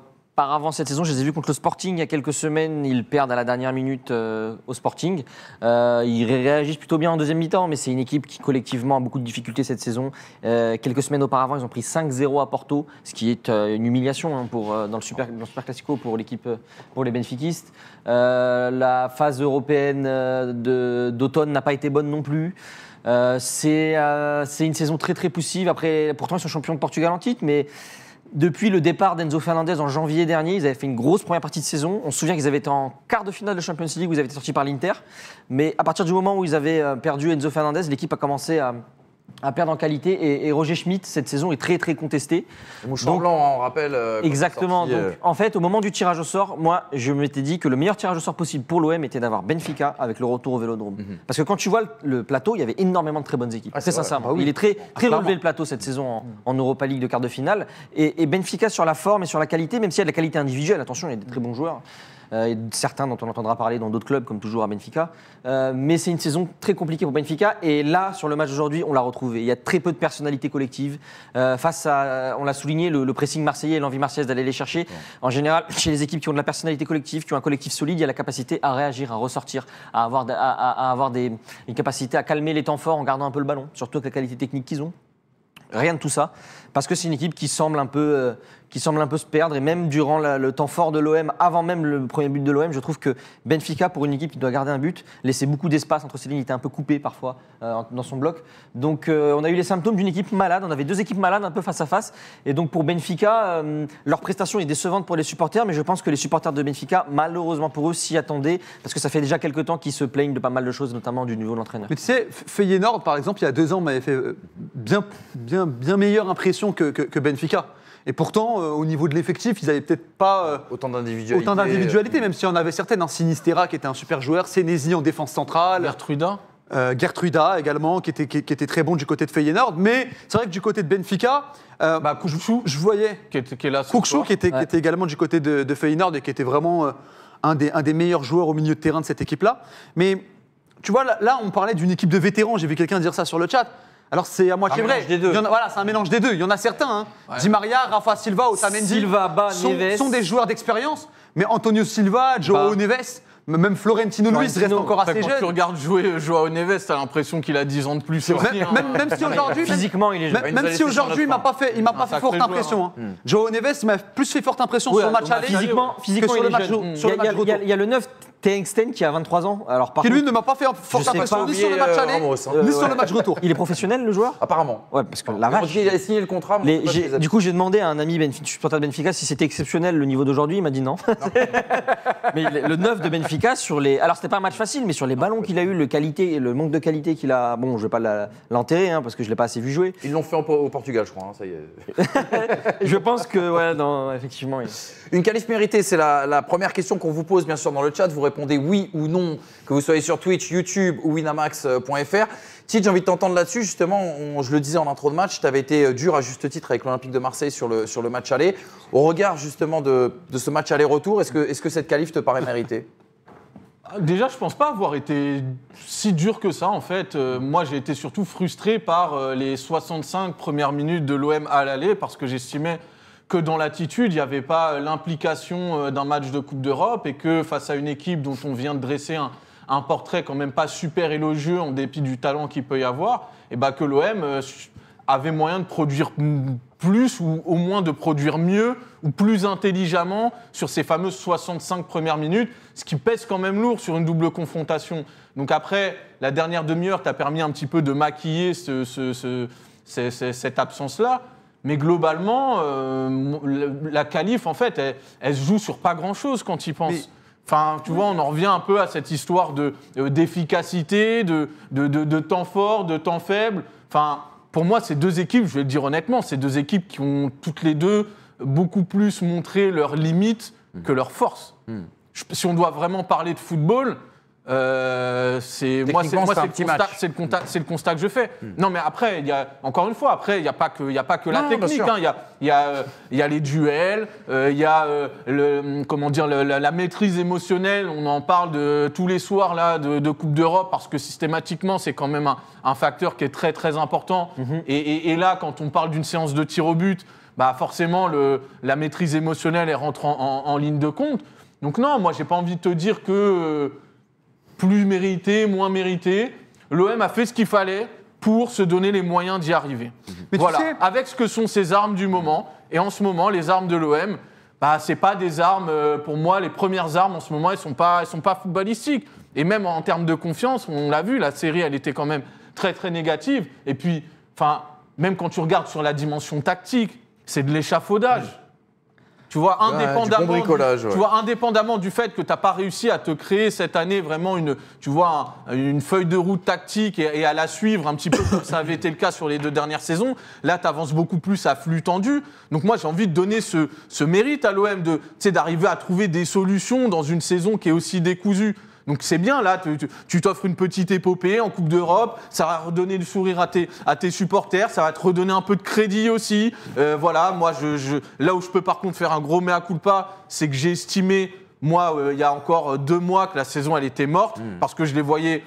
[SPEAKER 2] par cette saison. Je les ai vus contre le Sporting il y a quelques semaines. Ils perdent à la dernière minute euh, au Sporting. Euh, ils réagissent plutôt bien en deuxième mi-temps, mais c'est une équipe qui collectivement a beaucoup de difficultés cette saison. Euh, quelques semaines auparavant, ils ont pris 5-0 à Porto, ce qui est une humiliation hein, pour, dans, le super, Classico pour l'équipe, pour les Benfiquistes. la phase européenne d'automne n'a pas été bonne non plus. c'est une saison très très poussive. Après, pourtant ils sont champions de Portugal en titre, mais depuis le départ d'Enzo Fernandez en janvier dernier, ils avaient fait une grosse première partie de saison. On se souvient qu'ils avaient été en quart de finale de Champions League, où ils avaient été sortis par l'Inter. Mais à partir du moment où ils avaient euh, perdu Enzo Fernandez, l'équipe a commencé à, à perdre en qualité. Et, Roger Schmidt, cette saison, est très très contesté. Mouchon blanc, hein, on rappelle. Euh, exactement. donc, euh, En fait, au moment du tirage au sort, moi, je m'étais dit que le meilleur tirage au sort possible pour l'OM était d'avoir Benfica avec le retour au Vélodrome. Mhm. Parce que quand tu vois le, plateau, il y avait énormément de très bonnes équipes. c'est ça, bah Il est très, ah, très relevé le plateau cette saison mhm. en, Europa League de quart de finale. Et, Benfica sur la forme et sur la qualité, même si y a de la qualité individuelle, attention, il y a des très bons joueurs. Euh, et certains dont on entendra parler dans d'autres clubs, comme toujours à Benfica. Euh, mais c'est une saison très compliquée pour Benfica. Et là, sur le match d'aujourd'hui, on l'a retrouvé. Il y a très peu de personnalité collective. Euh, face à, on l'a souligné, le, pressing marseillais et l'envie marseillaise d'aller les chercher. En général, chez les équipes qui ont de la personnalité collective, qui ont un collectif solide, il y a la capacité à réagir, à ressortir, à avoir, avoir des, une capacité à calmer les temps forts en gardant un peu le ballon, surtout avec la qualité technique qu'ils ont. Rien de tout ça, parce que c'est une équipe qui semble un peu, qui semble un peu se perdre. Et même durant le temps fort de l'OM, avant même le premier but de l'OM, je trouve que Benfica, pour une équipe qui doit garder un but, laissait beaucoup d'espace entre ses lignes. Il était un peu coupé parfois euh, dans son bloc. Donc euh, on a eu les symptômes d'une équipe malade. On avait deux équipes malades un peu face à face. Et donc pour Benfica, euh, leur prestation est décevante pour les supporters. Mais je pense que les supporters de Benfica, malheureusement pour eux, s'y attendaient. Parce que ça fait déjà
[SPEAKER 4] quelques temps qu'ils se plaignent de pas mal de choses, notamment du niveau de l'entraîneur. Mais tu sais, Feyenoord, par exemple, il y a deux ans, m'avait fait bien, bien, bien meilleure impression que Benfica. Et pourtant, euh, au niveau de l'effectif, ils n'avaient peut-être pas euh, autant d'individualité. Autant d'individualité, même si on avait certaines. en hein. Sinistera, qui était un super joueur, Senesi en défense centrale. Gertruda euh, Gertruda également, qui était, qui, était très bon du côté de Feyenoord. Mais c'est vrai que du côté de Benfica, bah, je, voyais qui qui était, également du côté de, de Feyenoord et qui était vraiment un, des, un des meilleurs joueurs au milieu de terrain de cette équipe-là. Mais tu vois, là, là on parlait d'une équipe de vétérans. J'ai vu quelqu'un dire ça sur le chat. Alors c'est à moi vrai. Des deux. voilà, c'est un mélange des deux. Il y en a certains. Hein. Di Maria, Rafa Silva, Otamendi. Silva, ba, sont, Neves. sont des joueurs d'expérience. Mais Antonio Silva, Joao Neves, même Florentino Luis reste encore assez jeune. Quand tu regardes jouer
[SPEAKER 3] euh, Joao Neves, t'as l'impression qu'il a 10 ans de plus. Même, si
[SPEAKER 4] aujourd'hui, physiquement, il est jeune. Même, si aujourd'hui, il m'a pas fait, il m'a pas fait forte impression. Hein. Mm. Joao Neves m'a plus fait forte impression sur le match aller physiquement, que sur le match retour. Il y a le 9 Tengsten qui a
[SPEAKER 2] 23 ans. Alors, par qui lui ne m'a pas fait forte impression ni sur le match euh, aller, hein. ni sur le match retour. il est professionnel le joueur Apparemment. Ouais, parce que ah, la vache. Il a signé le contrat. du coup, j'ai demandé à un ami supporter de Benfica si c'était exceptionnel le niveau d'aujourd'hui. Il m'a dit non. mais le 9 de Benfica, sur les. Alors, c'était pas un match facile, mais sur les ballons qu'il a eu, le, qualité, le manque de qualité qu'il a. Bon, je vais pas l'enterrer hein, parce que je l'ai pas assez vu jouer. Ils l'ont fait au Portugal, je crois. Hein, ça y est. Je pense que, ouais,
[SPEAKER 1] effectivement. Une qualif méritée, c'est la, la première question qu'on vous pose, bien sûr, dans le chat répondez oui ou non, que vous soyez sur Twitch, YouTube ou winamax.fr. Tite, j'ai envie de t'entendre là-dessus. Justement, je le disais en intro de match, tu avais été euh, dur à juste titre avec l'Olympique de Marseille sur le, sur le match aller. Au regard justement de, ce match aller-retour, est-ce que, est -ce que cette qualif te paraît méritée
[SPEAKER 3] ah, Déjà, je pense pas avoir été si dur que ça, en fait. Euh, moi, j'ai été surtout frustré par euh, les 65 premières minutes de l'OM à l'aller, parce que j'estimais que dans l'attitude, il n'y avait pas l'implication euh, d'un match de Coupe d'Europe et que face à une équipe dont on vient de dresser un, portrait quand même pas super élogieux en dépit du talent qu'il peut y avoir, et bah, que l'OM euh, avait moyen de produire plus ou au moins de produire mieux ou plus intelligemment sur ces fameuses 65 premières minutes, ce qui pèse quand même lourd sur une double confrontation. Donc après, la dernière demi-heure t'a permis un petit peu de maquiller cette absence-là. Mais globalement, euh, la calife, en fait, elle, se joue sur pas grand-chose quand il pense. Enfin, tu vois, on en revient un peu à cette histoire euh, d'efficacité, de, temps fort, de temps faible. Enfin, pour moi, ces deux équipes, je vais le dire honnêtement, ces deux équipes qui ont toutes les deux beaucoup plus montré leurs limites hmm. que leurs forces. Hmm. Si on doit vraiment parler de football, euh, c'est moi, c'est le, le, le, constat que je fais. Hmm. Non, mais après, y a, encore une fois, après, il n'y a pas que, y a pas que la technique. Il hein. il y, y, il y, a, les duels, euh, il y a euh, le, comment dire, la, maîtrise émotionnelle. On en parle de, tous les soirs là, de, Coupe d'Europe parce que systématiquement, c'est quand même un, facteur qui est très très important. Mhm. et, là, quand on parle d'une séance de tir au but, bah forcément, le, la maîtrise émotionnelle elle rentre en, en, ligne de compte. Donc non, moi, j'ai pas envie de te dire que plus mérité, moins mérité. L'OM a fait ce qu'il fallait pour se donner les moyens d'y arriver. Mhm. Mais voilà, tu avec ce que sont ces armes du moment. Et en ce moment, les armes de l'OM, bah, c'est pas des armes, euh, pour moi, les premières armes en ce moment, elles sont pas, sont pas footballistiques. Et même en termes de confiance, on l'a vu, la série, elle était quand même très très négative. Et puis, enfin, même quand tu regardes sur la dimension tactique, c'est de l'échafaudage. Ah, tu vois, indépendamment, du, indépendamment du fait que tu n'as pas réussi à te créer cette année vraiment une, tu vois, une feuille de route tactique et, à la suivre un petit peu comme ça avait été le cas sur les deux dernières saisons, là, tu avances beaucoup plus à flux tendu. Donc moi, j'ai envie de donner ce, ce mérite à l'OM d'arriver à trouver des solutions dans une saison qui est aussi décousue. Donc c'est bien là, tu t'offres une petite épopée en Coupe d'Europe, ça va redonner le sourire à tes, à tes supporters, ça va te redonner un peu de crédit aussi. Euh, voilà, moi je, là où je peux par contre faire un gros mea culpa, c'est que j'ai estimé, moi, euh, il y a encore deux mois que la saison elle était morte, hmm. parce que je les voyais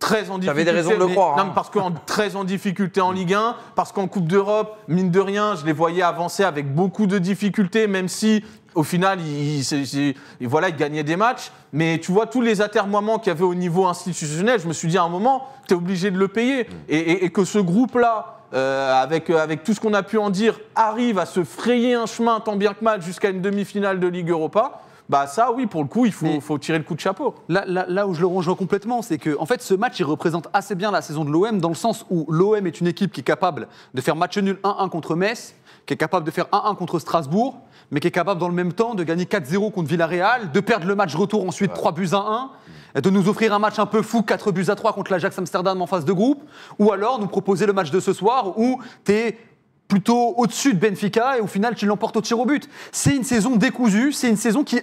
[SPEAKER 3] très en difficulté. des raisons de le croire. Hein. parce qu'en très en difficulté en Ligue 1, parce qu'en Coupe d'Europe, mine de rien, je les voyais avancer avec beaucoup de difficultés, même si au final, il, voilà, il gagnait des matchs. Mais tu vois, tous les atermoiements qu'il y avait au niveau institutionnel, je me suis dit à un moment, tu es obligé de le payer. Mm. Et, que ce groupe-là, euh, avec, euh, avec tout ce qu'on a pu en dire, arrive à se frayer un chemin tant bien que mal jusqu'à
[SPEAKER 4] une demi-finale de Ligue Europa. Bah ça, oui, pour le coup, il faut, tirer le coup de chapeau. Là, où je le rejoins complètement, c'est que en fait, ce match, il représente assez bien la saison de l'OM, dans le sens où l'OM est une équipe qui est capable de faire match nul 1-1 contre Metz, qui est capable de faire 1-1 contre Strasbourg, mais qui est capable dans le même temps de gagner 4-0 contre Villarreal, de perdre le match retour ensuite 3 buts à 1, de nous offrir un match un peu fou, 4 buts à 3 contre l'Ajax Amsterdam en phase de groupe, ou alors nous proposer le match de ce soir où tu plutôt au-dessus de Benfica et au final tu l'emportes au tir au but. C'est une saison décousue, c'est une saison qui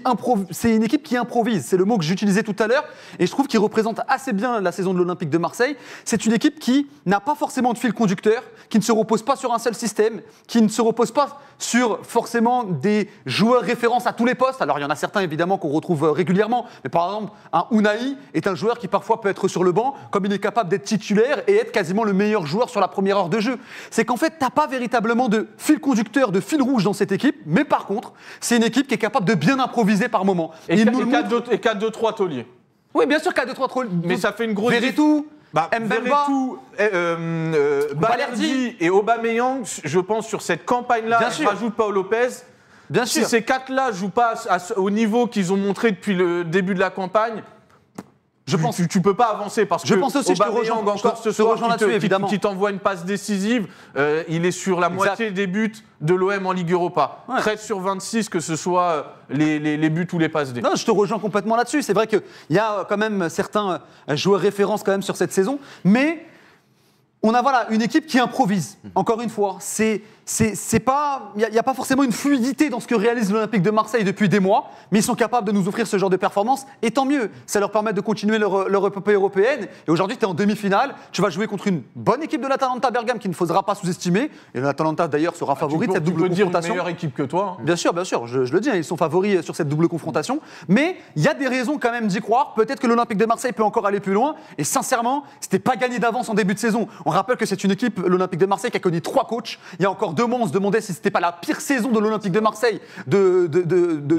[SPEAKER 4] c'est une équipe qui improvise, c'est le mot que j'utilisais tout à l'heure et je trouve qu'il représente assez bien la saison de l'Olympique de Marseille. C'est une équipe qui n'a pas forcément de fil conducteur, qui ne se repose pas sur un seul système, qui ne se repose pas sur forcément des joueurs références à tous les postes. Alors il y en a certains évidemment qu'on retrouve euh, régulièrement, mais par exemple un Unai est un joueur qui parfois peut être sur le banc comme il est capable d'être titulaire et être quasiment le meilleur joueur sur la première heure de jeu. C'est qu'en fait, t'as pas véritablement de fil conducteur, de fil rouge dans cette équipe, mais par contre, c'est une équipe qui est capable de bien improviser par moment. Et, 4-2-3 tauliers. Oui, bien sûr, 4-2-3 tauliers. Mais ça fait une grosse différence. Bah, Mbemba, Veretout, eh, euh, euh,
[SPEAKER 3] et Aubameyang, je pense sur cette campagne-là, rajoute Paul Lopez. Bien sûr. Si ces quatre-là jouent pas au niveau qu'ils ont montré depuis le début de la campagne, je pense tu, tu peux pas avancer parce je que pense aussi, que je te rejoins, encore ce soir qui, te, évidemment. qui, t'envoie une passe décisive, euh, il est sur la moitié des buts de l'OM en Ligue Europa. 13 sur 26 que ce
[SPEAKER 4] soit euh, les, les, buts ou les passes décisives Non, je te rejoins complètement là-dessus. C'est vrai qu'il y a euh, quand même certains joueurs références quand même sur cette saison, mais on a voilà une équipe qui improvise. Mmh. Encore une fois, c'est c'est pas, il n'y a, pas forcément une fluidité dans ce que réalise l'Olympique de Marseille depuis des mois, mais ils sont capables de nous offrir ce genre de performance, et tant mieux. Ça leur permet de continuer leur, leur européenne. Et aujourd'hui, tu es en demi-finale, tu vas jouer contre une bonne équipe de l'Atalanta Bergame qui ne faudra pas sous-estimer. Et l'Atalanta d'ailleurs sera ah, favori de double confrontation tu double peux Dire une meilleure équipe que toi. Hein. Bien sûr, bien sûr, je, le dis, hein, ils sont favoris euh, sur cette double confrontation. Mais il y a des raisons quand même d'y croire. Peut-être que l'Olympique de Marseille peut encore aller plus loin. Et sincèrement, c'était pas gagné d'avance en début de saison. On rappelle que c'est une équipe, l'Olympique de Marseille, qui a connu trois coachs. Il y a encore mois, on se demandait si c'était pas la pire saison de l'Olympique de Marseille du,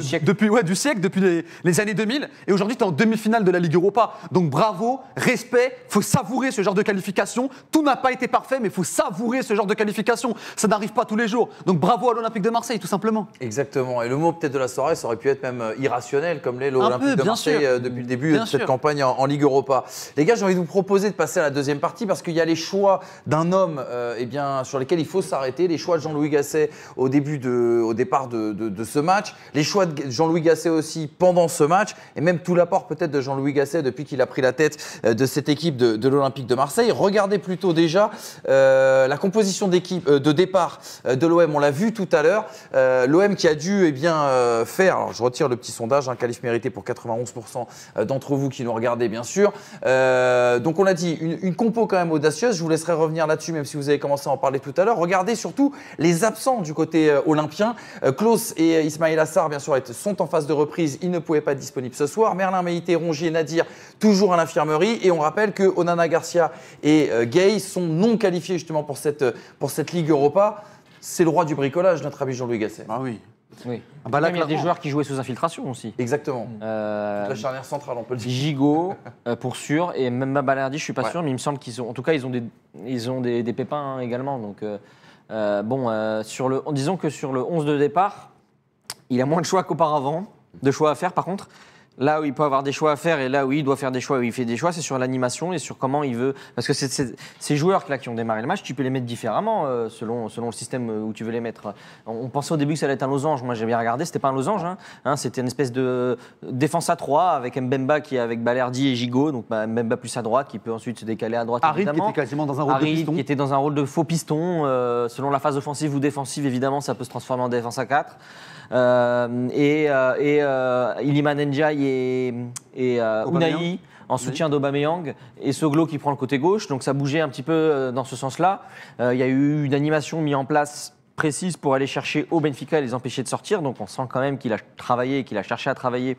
[SPEAKER 4] siècle. Depuis, ouais, du siècle, depuis les, années 2000. Et aujourd'hui, tu es en demi-finale de la Ligue Europa. Donc bravo, respect, faut savourer ce genre de qualification. Tout n'a pas été parfait, mais il faut savourer ce genre de qualification. Ça n'arrive pas tous les jours. Donc bravo à l'Olympique de Marseille, tout simplement. Exactement. Et le mot
[SPEAKER 1] peut-être de la soirée, ça aurait pu être même euh, irrationnel, comme l'est l'Olympique de Marseille euh, depuis le début de cette campagne en, Ligue Europa. Les gars, j'ai envie de vous proposer de passer à la deuxième partie parce qu'il y a les choix d'un homme euh, eh bien, sur lesquels il faut s'arrêter, les de Jean-Louis Gasset au, début de, au départ de, ce match, les choix de Jean-Louis Gasset aussi pendant ce match, et même tout l'apport peut-être de Jean-Louis Gasset depuis qu'il a pris la tête euh, de cette équipe de, l'Olympique de Marseille. Regardez plutôt déjà euh, la composition d'équipe euh, de départ de l'OM, on l'a vu tout à l'heure, l'OM qui a dû eh bien, faire, je retire le petit sondage, un calif mérité pour 91% d'entre vous qui nous regardez bien sûr, donc on a dit, une, une compo quand même audacieuse, je vous laisserai revenir là-dessus même si vous avez commencé à en parler tout à l'heure. Regardez surtout les absents du côté euh, olympien. Euh, Klaus et euh, Ismaël Assar, bien sûr, sont en phase de reprise. Ils ne pouvaient pas être disponibles ce soir. Merlin Meïté, Rongier, Nadir, toujours à l'infirmerie. Et on rappelle que Onana Garcia et Gay sont non qualifiés justement pour cette, pour cette Ligue Europa. C'est le roi du bricolage, notre ami Jean-Louis Gasset. Ah oui, oui. Ah bah il y a des joueurs
[SPEAKER 2] qui jouaient sous infiltration aussi. Exactement. Euh, la charnière
[SPEAKER 1] centrale, on peut le dire.
[SPEAKER 2] Gigot, pour sûr, et même Babalardi, je suis pas sûr, mais il me semble qu'ils ont, en tout cas, ils ont des, ils ont des, pépins hein, également. Donc, euh, bon, euh, sur le, disons que sur le 11 de départ, il a moins de choix qu'auparavant, de choix à faire par contre là où il peut avoir des choix à faire et là où il doit faire des choix, où il fait des choix, c'est sur l'animation et sur comment il veut. Parce que c'est ces joueurs là qui ont démarré le match, tu peux les mettre différemment euh, selon, selon le système euh, où tu veux les mettre. On, pensait au début que ça allait être un losange. Moi, j'ai bien regardé, c'était pas un losange. Hein. Hein, c'était une espèce de euh, défense à 3 avec Mbemba qui est avec Balerdi et Gigot. Donc bah, Mbemba plus à droite qui peut ensuite se décaler à droite. Harry qui était quasiment dans un rôle de piston. qui était dans un rôle de faux piston. selon la phase offensive ou défensive, évidemment, ça peut se transformer en défense à 4. et, et Iliman et, et euh, Unai en soutien d'Obameyang et Soglo qui prend le côté gauche. Donc ça bougeait un petit peu euh, dans ce sens-là. Euh, il y a eu une animation mise en place précise pour aller chercher au Benfica et les empêcher de sortir. Donc on sent quand même qu'il a travaillé, qu'il a cherché à travailler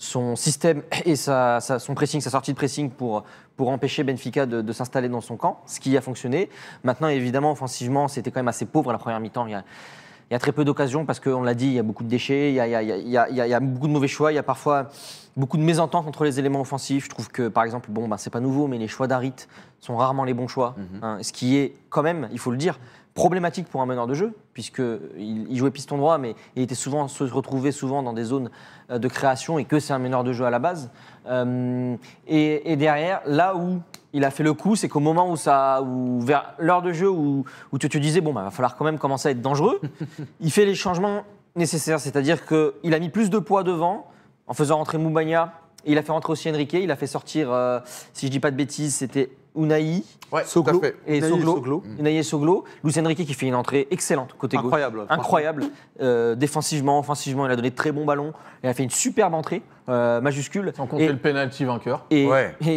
[SPEAKER 2] son système et sa, son pressing, sa sortie de pressing pour, pour empêcher Benfica de, s'installer dans son camp, ce qui a fonctionné. Maintenant, évidemment, offensivement, c'était quand même assez pauvre la première mi-temps. Il y a très peu d'occasions parce qu'on l'a dit, il y a beaucoup de déchets, il y a, beaucoup de mauvais choix, il y a parfois beaucoup de mésententes entre les éléments offensifs. Je trouve que, par exemple, bon, ben, c'est pas nouveau, mais les choix d'Arit sont rarement les bons choix. Mhm. Hein. ce qui est, quand même, il faut le dire, problématique pour un meneur de jeu, puisqu'il jouait piston droit, mais il était souvent, se retrouvait souvent dans des zones euh, de création et que c'est un meneur de jeu à la base. Euh, et, derrière, là où il a fait le coup, c'est qu'au moment où ça, ou vers l'heure de jeu où, tu te disais, bon, il bah, va falloir quand même commencer à être dangereux, il fait les changements nécessaires, c'est-à-dire qu'il a mis plus de poids devant en faisant rentrer Moubagna. Il a fait rentrer aussi Enrique, il a fait sortir, euh, si je dis pas de bêtises, c'était Unai et Soglo, Soglo. Mm. Enrique qui fait une entrée excellente côté gauche. Incroyable. Euh, défensivement, offensivement, il a donné de très bons ballons. Il a fait une superbe entrée. Euh, majuscule. Sans compter le penalty vainqueur. Et,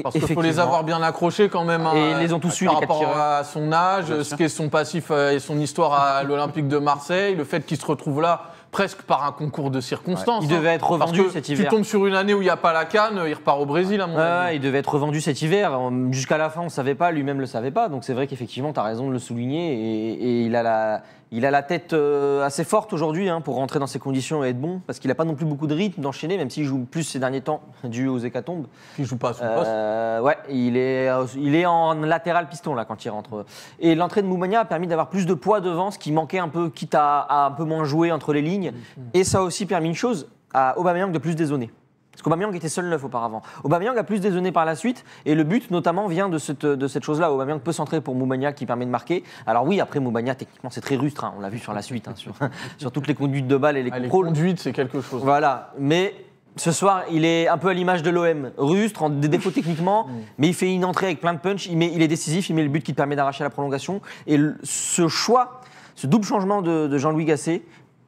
[SPEAKER 2] Parce qu'il faut les avoir
[SPEAKER 3] bien accrochés quand même. ils hein, les ont tous suivis Par rapport à son âge, ce qu'est son passif euh, et son histoire à l'Olympique de Marseille, le fait qu'il se retrouve là presque par un concours de circonstances. Il devait hein. être revendu cet hiver. Tu tombes
[SPEAKER 2] sur une année où il n'y a pas la canne, il repart au Brésil à mon il devait être revendu cet hiver. Jusqu'à la fin, on ne savait pas, lui-même ne le savait pas. Donc c'est vrai qu'effectivement, tu as raison de le souligner. Et, et il a la, il a la tête euh, assez forte aujourd'hui hein, pour rentrer dans ces conditions et être bon, parce qu'il n'a pas non plus beaucoup de rythme d'enchaîner, même s'il joue plus ces derniers temps dû aux hécatombes. Il joue pas à son euh, poste. Ouais, il est, euh, il est en latéral piston là quand il rentre. Et l'entrée de Moumania a permis d'avoir plus de poids devant, ce qui manquait un peu, quitte à, un peu moins jouer entre les lignes. Mm, mm. Et ça a aussi permis une chose à Aubameyang de plus dézonner. Parce qu'Aubameyang était seul neuf auparavant. Aubameyang a plus désonné par la suite, et le but notamment vient de cette, de cette chose-là. Aubameyang peut centrer pour Moumania qui permet de marquer. Alors oui, après Moumania, techniquement, c'est très rustre, hein. on l'a vu sur la suite, hein, sur, sur, toutes les conduites de balles et les ah, conduites, c'est quelque chose. Voilà, mais ce soir, il est un peu à l'image de l'OM, rustre, en défaut techniquement, mm. mais il fait une entrée avec plein de punch, il, il est décisif, il met le but qui permet d'arracher la prolongation. Et ce choix, ce double changement de Jean-Louis Gasset,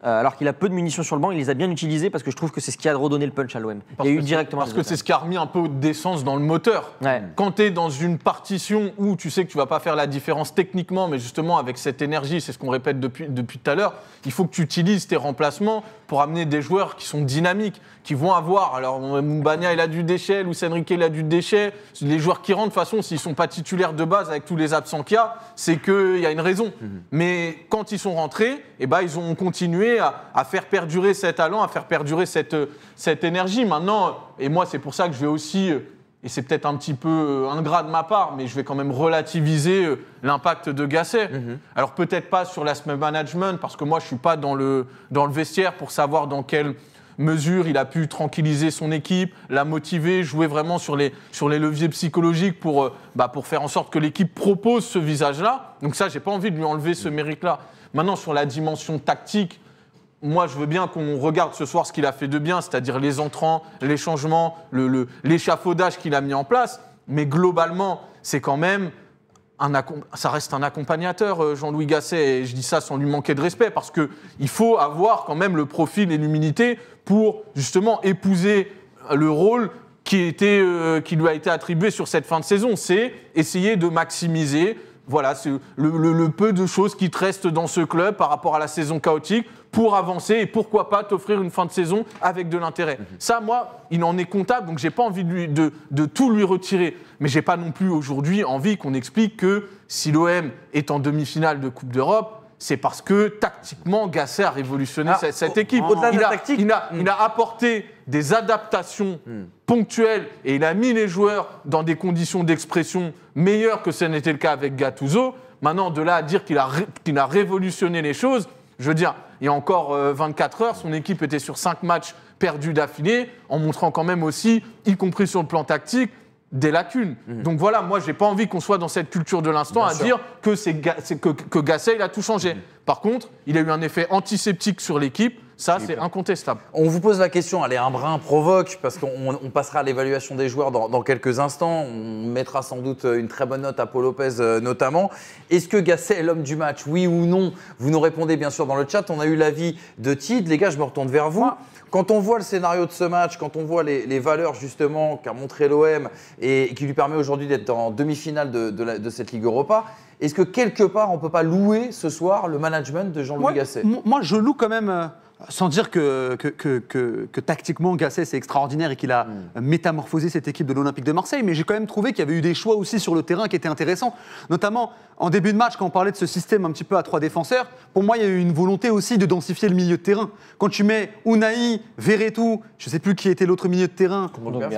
[SPEAKER 2] euh, alors qu'il a peu de munitions sur le banc, il les a bien utilisées parce que je trouve que c'est ce qui a redonné le punch à l'OM. Il directement. Parce que c'est ce
[SPEAKER 3] qui a remis un peu d'essence dans le moteur. Quand tu es dans une partition où tu sais que tu vas pas faire la différence techniquement, mais justement avec cette énergie, c'est ce qu'on répète depuis, depuis tout à l'heure, il faut que tu utilises tes remplacements pour amener des joueurs qui sont dynamiques qui vont avoir. Alors, Mbania, il a du déchet, Luis Enrique, il a du déchet. Les joueurs qui rentrent, de toute façon, s'ils ne sont pas titulaires de base avec tous les absents qu'il y a, c'est qu'il y a une raison. Mhm. Mais quand ils sont rentrés, eh ben, ils ont continué à, faire perdurer cet talent, à faire perdurer cette, cette énergie. Maintenant, et moi, c'est pour ça que je vais aussi et c'est peut-être un petit peu ingrat de ma part, mais je vais quand même relativiser euh, l'impact de Gasset. Mhm. Alors peut-être pas sur l'aspect management, parce que moi je suis pas dans le, dans le vestiaire pour savoir dans quel mesure, il a pu tranquilliser son équipe, la motiver, jouer vraiment sur les, sur les leviers psychologiques pour, euh, bah, pour faire en sorte que l'équipe propose ce visage-là. Donc ça, j'ai pas envie de lui enlever ce mérite-là. Maintenant, sur la dimension tactique, moi, je veux bien qu'on regarde ce soir ce qu'il a fait de bien, c'est-à-dire les entrants, les changements, l'échafaudage qu'il a mis en place. Mais globalement, c'est quand même ça reste un accompagnateur, euh, Jean-Louis Gasset. Et je dis ça sans lui manquer de respect, parce qu'il faut avoir quand même le profil et l'humilité pour justement épouser le rôle euh, qui, lui a été attribué sur cette fin de saison. C'est essayer de maximiser voilà, le, peu de choses qui te restent dans ce club par rapport à la saison chaotique pour avancer et pourquoi pas t'offrir une fin de saison avec de l'intérêt. Mhm. Ça, moi, il en est comptable, donc je n'ai pas envie de, de, tout lui retirer. Mais n'ai pas non plus aujourd'hui envie qu'on explique que si l'OM est en demi-finale de Coupe d'Europe, c'est parce que tactiquement, Gasset a révolutionné ah, cette, équipe. Au-delà de tactique, hmm. il a, apporté des adaptations hmm. ponctuelles et il a mis les joueurs dans des conditions d'expression meilleures que ce n'était le cas avec Gattuso. Maintenant, de là à dire qu'il a, a révolutionné les choses, je veux dire, il y a encore 24 euh, heures, son équipe était sur 5 matchs perdus d'affilée, en montrant quand même aussi, y compris sur le plan tactique, des lacunes. Mhm. Donc voilà, moi, je n'ai pas envie qu'on soit dans cette culture de l'instant à dire que, c'est que, que Gasset, il a tout changé. Mhm. Par contre, il a eu un effet antiseptique sur l'équipe. Ça, c'est incontestable. On vous pose la question, allez un brin provoque, parce qu'on passera à l'évaluation des joueurs dans,
[SPEAKER 1] quelques instants. On mettra sans doute une très bonne note à Paul Lopez euh, notamment. Est-ce que Gasset est l'homme du match Oui ou non Vous nous répondez bien sûr dans le chat. On a eu l'avis de Tide. Les gars, je me retourne vers vous. Quand on voit le scénario de ce match, quand on voit les, valeurs justement qu'a montré l'OM et, qui lui permet aujourd'hui d'être en demi-finale de, cette Ligue Europa, est-ce que quelque part on ne peut pas louer ce soir le management de Jean-Louis Gasset
[SPEAKER 4] Moi, je loue quand même euh, sans dire que, que, tactiquement, Gasset, c'est extraordinaire et qu'il a mm. métamorphosé cette équipe de l'Olympique de Marseille, mais j'ai quand même trouvé qu'il y avait eu des choix aussi sur le terrain qui étaient intéressants. Notamment, en début de match, quand on parlait de ce système un petit peu à trois défenseurs, pour moi, il y a eu une volonté aussi de densifier le milieu de terrain. Quand tu mets Unai, Verretou, je ne sais plus qui était l'autre milieu de terrain,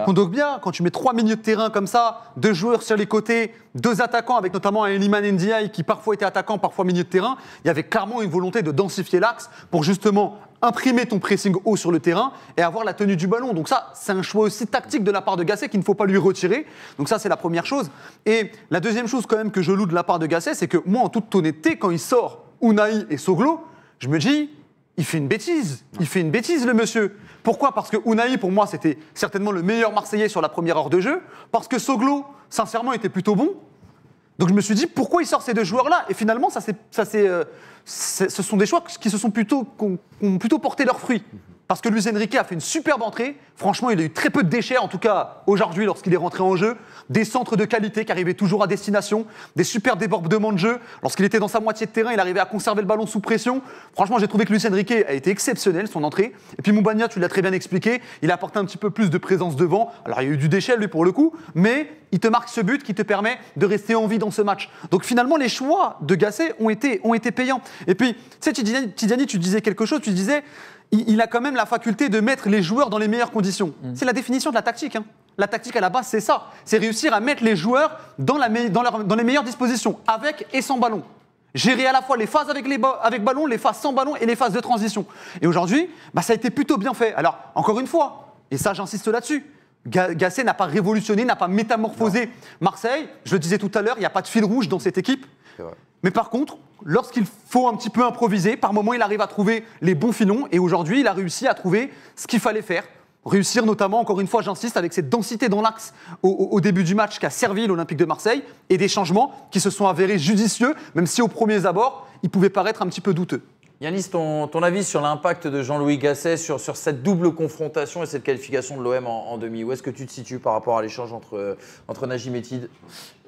[SPEAKER 4] Kondogbia. bien. quand tu mets trois milieux de terrain comme ça, deux joueurs sur les côtés, deux attaquants, avec notamment un Eliman Ndiaye qui parfois était attaquant, parfois milieu de terrain, il y avait clairement une volonté de densifier l'axe pour justement imprimer ton pressing haut sur le terrain et avoir la tenue du ballon. Donc ça, c'est un choix aussi tactique de la part de Gasset qu'il ne faut pas lui retirer. Donc ça, c'est la première chose. Et la deuxième chose quand même que je loue de la part de Gasset, c'est que moi, en toute honnêteté, quand il sort Unai et Soglo, je me dis, il fait une bêtise. Il fait une bêtise, le monsieur. Pourquoi Parce que Unai, pour moi, c'était certainement le meilleur Marseillais sur la première heure de jeu. Parce que Soglo, sincèrement, était plutôt bon. Donc je me suis dit, pourquoi ils sortent ces deux joueurs-là Et finalement, ça, ça euh, ce sont des choix qui se sont plutôt, qui ont plutôt porté leurs fruits. Parce que Luis Enrique a fait une superbe entrée. Franchement, il a eu très peu de déchets, en tout cas aujourd'hui lorsqu'il est rentré en jeu. Des centres de qualité qui arrivaient toujours à destination, des superbes débordements de jeu. Lorsqu'il était dans sa moitié de terrain, il arrivait à conserver le ballon sous pression. Franchement, j'ai trouvé que Luis Enrique a été exceptionnel, son entrée. Et puis Moubania, tu l'as très bien expliqué, il a apporté un petit peu plus de présence devant. Alors il y a eu du déchet, lui, pour le coup, mais il te marque ce but qui te permet de rester en vie dans ce match. Donc finalement, les choix de Gasset ont été, ont été payants. Et puis, tu sais, Tidiani, tu disais quelque chose, tu disais il, a quand même la faculté de mettre les joueurs dans les meilleures conditions. Mm. C'est la définition de la tactique. Hein. La tactique à la base, c'est ça. C'est réussir à mettre les joueurs dans, les meilleures dispositions, avec et sans ballon. Gérer à la fois les phases avec, les ballon, les phases sans ballon et les phases de transition. Et aujourd'hui, bah, ça a été plutôt bien fait. Alors, encore une fois, et ça j'insiste là-dessus, Gasset n'a pas révolutionné, n'a pas métamorphosé Marseille. Je le disais tout à l'heure, il n'y a pas de fil rouge dans cette équipe. Mais par contre, lorsqu'il faut un petit peu improviser, par moment, il arrive à trouver les bons filons. Et aujourd'hui, il a réussi à trouver ce qu'il fallait faire. Réussir notamment, encore une fois, j'insiste, avec cette densité dans l'axe au, début du match qu'a servi l'Olympique de Marseille et des changements qui se sont avérés judicieux, même si au premiers abords ils pouvaient paraître un petit peu douteux.
[SPEAKER 1] Yanis, ton, avis sur l'impact de Jean-Louis Gasset sur, cette double confrontation et cette qualification de l'OM en, demi Où est-ce que tu te situes par rapport à l'échange entre,
[SPEAKER 2] euh, entre Najim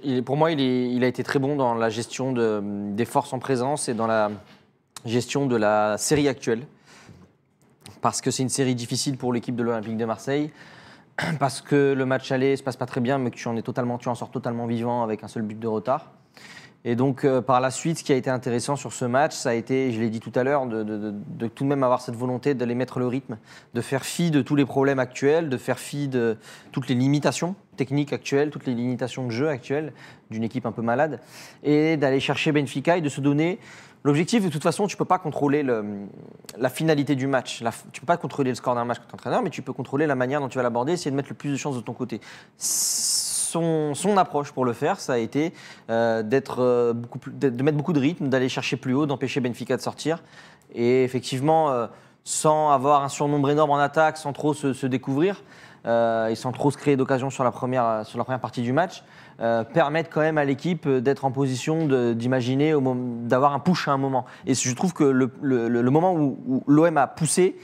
[SPEAKER 2] et Pour moi, il, a été très bon dans la gestion de, des forces en présence et dans la gestion de la série actuelle. Parce que c'est une série difficile pour l'équipe de l'Olympique de Marseille parce que le match aller se passe pas très bien, mais que tu en es totalement, tu en sors totalement vivant avec un seul but de retard. Et donc, euh, par la suite, ce qui a été intéressant sur ce match, ça a été, je l'ai dit tout à l'heure, de, tout de même avoir cette volonté d'aller mettre le rythme, de faire fi de tous les problèmes actuels, de faire fi de toutes les limitations techniques actuelles, toutes les limitations de jeu actuelles d'une équipe un peu malade, et d'aller chercher Benfica et de se donner. L'objectif, de toute façon, tu ne peux pas contrôler la finalité du match. tu ne peux pas contrôler le score d'un match quand entraîneur, mais tu peux contrôler la manière dont tu vas l'aborder, essayer de mettre le plus de chances de ton côté son, approche pour le faire, ça a été euh, euh, beaucoup de mettre beaucoup de rythme, d'aller chercher plus haut, d'empêcher Benfica de sortir. Et effectivement, euh, sans avoir un surnombre énorme en attaque, sans trop se, découvrir et sans trop se créer d'occasion sur, la première, sur la première partie du match, permettre quand même à l'équipe d'être en position d'imaginer, d'avoir un push à un moment. Et je trouve que le, moment où l'OM a poussé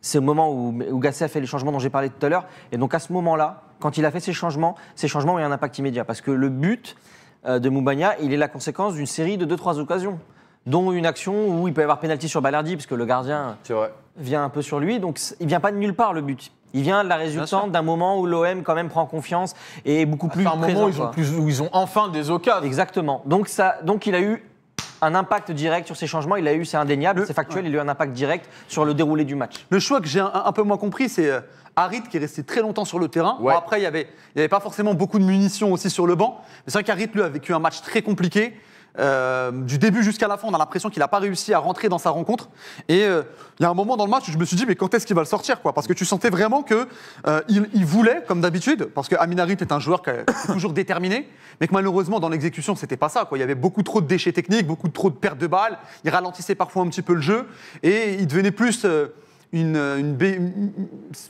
[SPEAKER 2] c'est au moment où, où Gasset a fait les changements dont j'ai parlé tout à l'heure. Et donc à ce moment-là, quand il a fait ces changements, ces changements ont eu un impact immédiat. Parce que le but euh, de Moubania il est la conséquence d'une série de 2-3 occasions, dont une action où il peut y avoir pénalty sur Balardi, puisque le gardien vient un peu sur lui. Donc il vient pas de nulle part le but. Il vient de la résultante d'un moment où l'OM quand même prend confiance et est beaucoup plus. enfin un moment où ils, ont plus, où ils, ont enfin des occasions. Exactement. Donc ça, donc il a eu un impact direct sur ces changements. Il a eu, c'est indéniable, c'est factuel, il a eu un impact direct sur le déroulé du match. Le
[SPEAKER 4] choix que j'ai un, peu moins compris, c'est euh, Harit qui est resté très longtemps sur le terrain. après, il n'y avait, avait pas forcément beaucoup de munitions aussi sur le banc. Mais c'est vrai qu'Harit, lui, a vécu un match très compliqué. Euh, du début jusqu'à la fin, on a l'impression qu'il n'a pas réussi à rentrer dans sa rencontre. Et euh, il y a un moment dans le match où je me suis dit, mais quand est-ce qu'il va le sortir quoi Parce que tu sentais vraiment que euh, il, voulait, comme d'habitude, parce que Aminarit est un joueur qui est toujours déterminé, mais que malheureusement, dans l'exécution, c'était pas ça. Quoi. Il y avait beaucoup trop de déchets techniques, beaucoup trop de pertes de balles. Il ralentissait parfois un petit peu le jeu et il devenait plus une,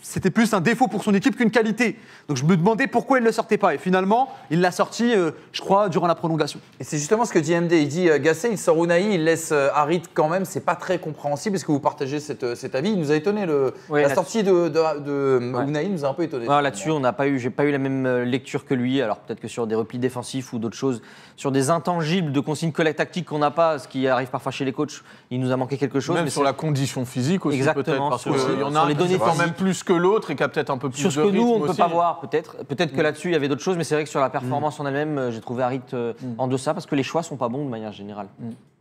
[SPEAKER 4] c'était plus un défaut pour son équipe qu'une qualité. Donc je me demandais pourquoi il ne le sortait pas. Et finalement, il l'a sorti, euh, je crois, durant la prolongation. Et c'est justement ce que dit MD. Il dit euh, Gasset
[SPEAKER 1] il sort Unai, il laisse euh, Harit quand même. C'est pas très compréhensible. Est-ce que vous partagez cet avis Il nous a étonné. Le, la sortie de, de, nous a un peu étonné. Ah,
[SPEAKER 2] là-dessus, on n'a pas eu, j'ai pas eu la même lecture que lui. Alors peut-être que sur des replis défensifs ou d'autres choses, sur des intangibles de consignes collectives tactiques qu'on n'a pas, ce qui arrive parfois chez les coachs, il nous a manqué quelque chose. Même mais sur la
[SPEAKER 3] condition physique aussi. Exactement parce qu'il y en a les données quand même plus que l'autre et qui
[SPEAKER 2] a peut-être un peu plus sur ce que nous on ne peut pas voir peut-être. Peut-être que mm. là-dessus il y avait d'autres choses, mais c'est vrai que sur la mm. performance en elle-même, euh, j'ai trouvé Harit euh, mm. en deçà parce que les choix sont pas bons de manière générale.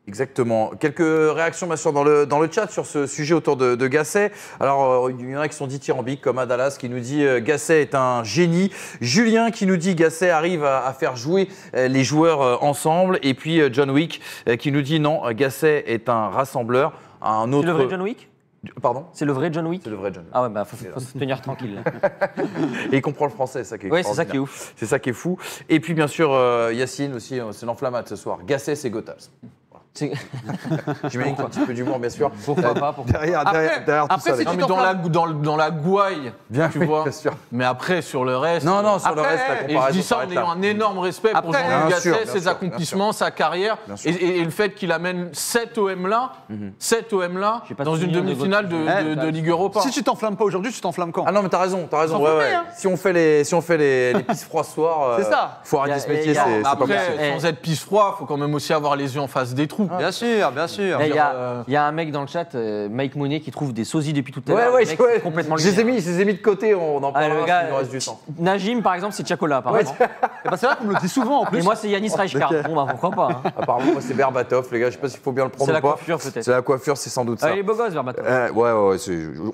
[SPEAKER 1] Exactement. Quelques réactions, bien sûr, dans le, dans le chat sur ce sujet autour de, Gasset. Alors, euh, il y en a qui sont dithyrambiques, comme Adalas qui nous dit Gasset est un génie. Julien qui nous dit Gasset arrive à, faire jouer les joueurs ensemble. Et puis John Wick qui nous dit non, Gasset est un rassembleur. Un autre... C'est le vrai John Wick Pardon C'est le vrai John Wick C'est le vrai John Ah ouais, bah faut, se
[SPEAKER 2] tenir tranquille.
[SPEAKER 1] et il comprend le français, ça qui est Oui, c'est ça qui est ouf. C'est ça qui est fou. Et puis bien sûr, euh, Yacine aussi, euh, c'est l'enflammate ce soir. Gasset et Gotthals. J'imagine un petit peu d'humour, bien sûr. Pourquoi pas Derrière, derrière, tout ça. si dans,
[SPEAKER 3] la, gouaille, tu vois. Mais après, sur le reste. Non, non, sur le reste, la Et je dis ça en ayant un énorme respect pour jean luc ses accomplissements, sa carrière et, le fait qu'il amène 7 OM là, 7 mhm. OM là dans une demi-finale de, eh, Ligue Europa.
[SPEAKER 1] Si tu t'enflammes pas aujourd'hui, tu t'enflammes quand Ah non, mais t'as raison, t'as raison. Hein. Si on fait les, si on
[SPEAKER 2] soir, euh, faut arrêter ce métier, c'est pas possible. sans eh.
[SPEAKER 3] être pisse froid, faut quand même aussi avoir les yeux en face des trous.
[SPEAKER 1] Ah. Bien sûr, bien sûr. Eh, euh,
[SPEAKER 2] il y, a- un mec dans le chat, euh, Mike Monet qui trouve des sosies depuis tout à l'heure. ouais, ouais. complètement Je les ai mis, je mis
[SPEAKER 1] de côté, on en parle. Ah, parlera le reste du
[SPEAKER 2] temps. Najim, par exemple, c'est Tchakola
[SPEAKER 4] eh ben, c'est là qu'on me le dit souvent en plus. Et moi, c'est Yanis oh, Reichkart. Bon, bah pourquoi pas. Hein. Apparemment,
[SPEAKER 2] moi, c'est Berbatov,
[SPEAKER 1] les gars, je sais pas s'il faut bien le prendre C'est la coiffure, peut-être. C'est la coiffure, c'est sans doute ah, ça. il est beau gosse, Berbatov eh, ouais, ouais,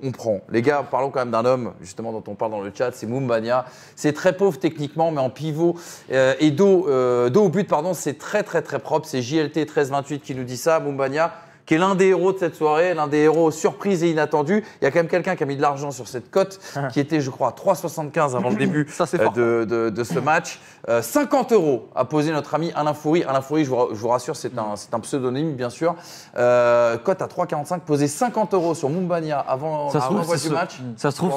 [SPEAKER 1] on prend. Les gars, parlons quand même d'un homme, justement, dont on parle dans le chat, c'est Moumbania. C'est très pauvre techniquement, mais en pivot euh, et dos, au but, pardon, c'est très, très, très propre. C'est JLT 1328 qui nous dit ça, Mumbania qui est l'un des héros de cette soirée, l'un des héros surprise et inattendu. Il y a quand même quelqu'un qui a mis de l'argent sur cette cote, ah. qui était, je crois, à 3,75 avant le début euh, de, de, ce match. 50 euh, euros a posé notre ami Alain Foury. Alain Foury, je vous, rassure, c'est un, pseudonyme, bien sûr. Euh, cote à 3,45, posé 50 euros sur Mumbania avant, ça du match. Ça se trouve,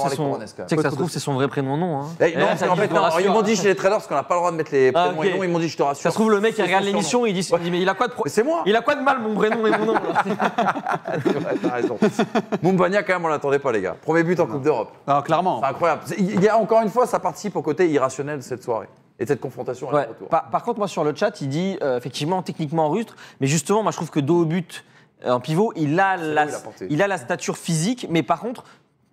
[SPEAKER 1] c'est
[SPEAKER 2] son... vrai prénom, non hein. Eh, eh, en fait, ils m'ont
[SPEAKER 1] dit chez les traders, parce qu'on n'a pas le droit de mettre les ah, prénoms et noms, ils m'ont dit, je te rassure. Ça se trouve, le mec, il regarde l'émission, il dit, il C'est moi Il a
[SPEAKER 2] quoi de mal, mon prénom et mon nom
[SPEAKER 1] c'est t'as raison. quand même, on l'attendait pas, les gars. Premier but en Coupe d'Europe. Ah, clairement. C'est incroyable. Il y a encore une fois, ça participe au côté irrationnel de cette soirée
[SPEAKER 2] et de cette confrontation à Par, contre, moi, sur le chat, il dit euh, effectivement techniquement rustre, mais justement, moi, je trouve que dos au but, euh, en pivot, il a, la, il a la stature physique, mais par contre,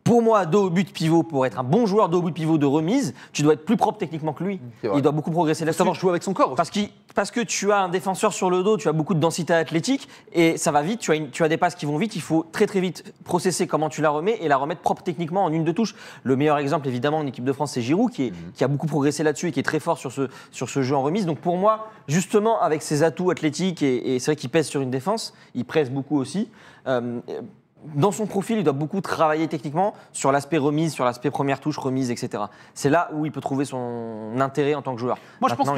[SPEAKER 2] pour moi, dos au but pivot, pour être un bon joueur dos au but pivot de remise, tu dois être plus propre techniquement que lui. Il doit beaucoup progresser là-dessus. Savoir jouer avec son corps. Parce, qu parce que tu as un défenseur sur le dos, tu as beaucoup de densité athlétique et ça va vite. Tu as, tu as des passes qui vont vite. Il faut très très vite processer comment tu la remets et la remettre propre techniquement en une de touches. Le meilleur exemple, évidemment, en équipe de France, c'est Giroud qui, est, mhm. qui, a beaucoup progressé là-dessus et qui est très fort sur ce, sur ce jeu en remise. Donc pour moi, justement, avec ses atouts athlétiques et, c'est vrai qu'il pèse sur une défense, il presse beaucoup aussi. Euh, dans son profil, il doit beaucoup travailler techniquement sur l'aspect remise, sur l'aspect première touche, remise, etc. C'est là où il peut trouver son intérêt
[SPEAKER 4] en tant que joueur. Moi, je pense Moi,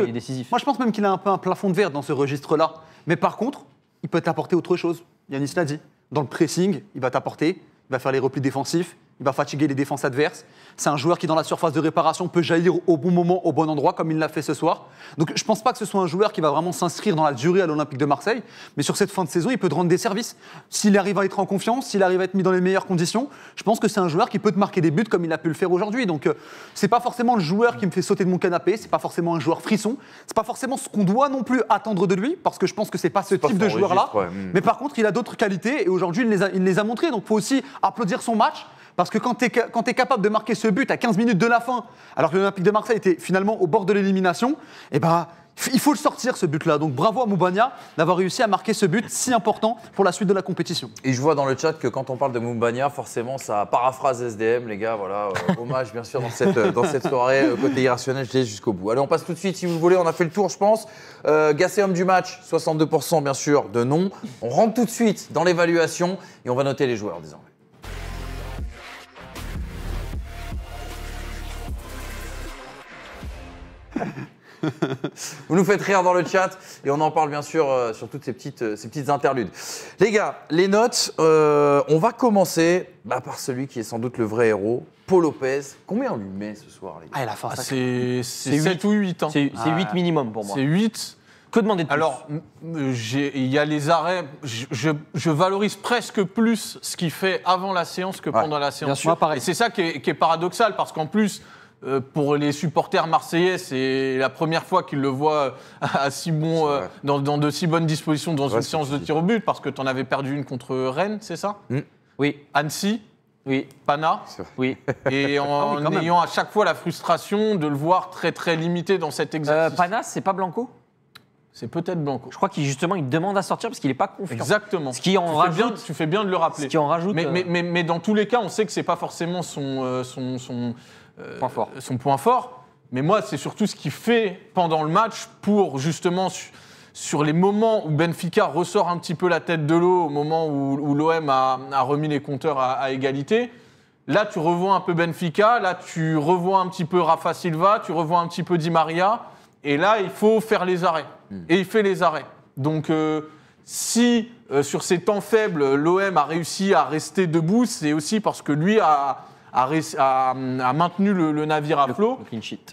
[SPEAKER 4] je pense même qu'il a un peu un plafond de verre dans ce registre-là. Mais par contre, il peut t'apporter autre chose. Yanis l'a dit. Dans le pressing, il va t'apporter, il va faire les replis défensifs, il va fatiguer les défenses adverses. C'est un joueur qui, dans la surface de réparation, peut jaillir au bon moment, au bon endroit, comme il l'a fait ce soir. Donc je ne pense pas que ce soit un joueur qui va vraiment s'inscrire dans la durée à l'Olympique de Marseille, mais sur cette fin de saison, il peut te rendre des services. S'il arrive à être en confiance, s'il arrive à être mis dans les meilleures conditions, je pense que c'est un joueur qui peut te marquer des buts comme il a pu le faire aujourd'hui. Donc euh, ce n'est pas forcément le joueur qui me fait sauter de mon canapé, Ce n'est pas forcément un joueur frisson, Ce n'est pas forcément ce qu'on doit non plus attendre de lui, parce que je pense que c'est pas ce type de joueur-là. Hmm. Mais par contre, il a d'autres qualités et aujourd'hui, il, les a, montrées. Donc faut aussi applaudir son match parce que quand tu es, capable de marquer ce but à 15 minutes de la fin, alors que l'Olympique de Marseille était finalement au bord de l'élimination, eh ben, il faut le sortir ce but-là. Donc bravo à Moubania d'avoir réussi à marquer ce but si important pour la suite de la compétition. Et je vois dans le chat que quand on parle de Moubania, forcément ça
[SPEAKER 1] paraphrase SDM, les gars. Voilà, euh, hommage bien sûr dans cette, euh, dans cette soirée euh, côté irrationnel, je jusqu'au bout. Allez, on passe tout de suite si vous voulez. On a fait le tour, je pense. Euh, du match, 62% bien sûr de non. On rentre tout de suite dans l'évaluation et on va noter les joueurs, disons. Vous nous faites rire dans le chat et on en parle bien sûr euh, sur toutes ces petites, euh, ces petites interludes. Les gars, les notes, euh, on va commencer bah, par celui qui est sans doute le vrai héros,
[SPEAKER 3] Paul Lopez. Combien on lui met ce
[SPEAKER 1] soir, les Ah, la ah, c'est 7 ou 8. Hein. C'est 8 ah, minimum pour moi. C'est 8.
[SPEAKER 3] Que demander de plus Alors, il y a les arrêts. Je, valorise presque plus ce qu'il fait avant la séance que pendant la séance. c'est ça qui est paradoxal, parce qu'en plus, euh, pour les supporters marseillais, c'est la première fois qu'ils le voient euh, à, si bon, euh, dans, de si bonnes dispositions dans une séance de tir au but, parce que tu en avais perdu une contre Rennes, c'est ça hmm. Oui. Annecy Oui. Pana Oui. Et en, ah ayant à chaque fois la frustration de le voir très très limité
[SPEAKER 2] dans cet exercice. Pana, c'est pas Blanco c'est peut-être Blanco. Je crois qu'il justement il demande à sortir parce qu'il n'est pas confiant. Exactement. Ce qui en rajoute.
[SPEAKER 3] tu fais bien de le rappeler. Ce qui en rajoute. Mais, mais, mais, mais dans tous les cas, on sait que c'est pas forcément son, son, son euh, point fort. son point fort. Mais moi, c'est surtout ce qu'il fait pendant le match pour justement sur les moments où Benfica ressort un petit peu la tête de l'eau, au moment où, l'OM a, remis les compteurs à, égalité. Là, tu revois un peu Benfica, là, tu revois un petit peu Rafa Silva, tu revois un petit peu Di Maria. Et là, il faut faire les arrêts. Hmm. Et il fait les arrêts. Donc, euh, si euh, sur ces temps faibles, l'OM a réussi à rester debout, c'est aussi parce que lui a a, maintenu le, navire à flot.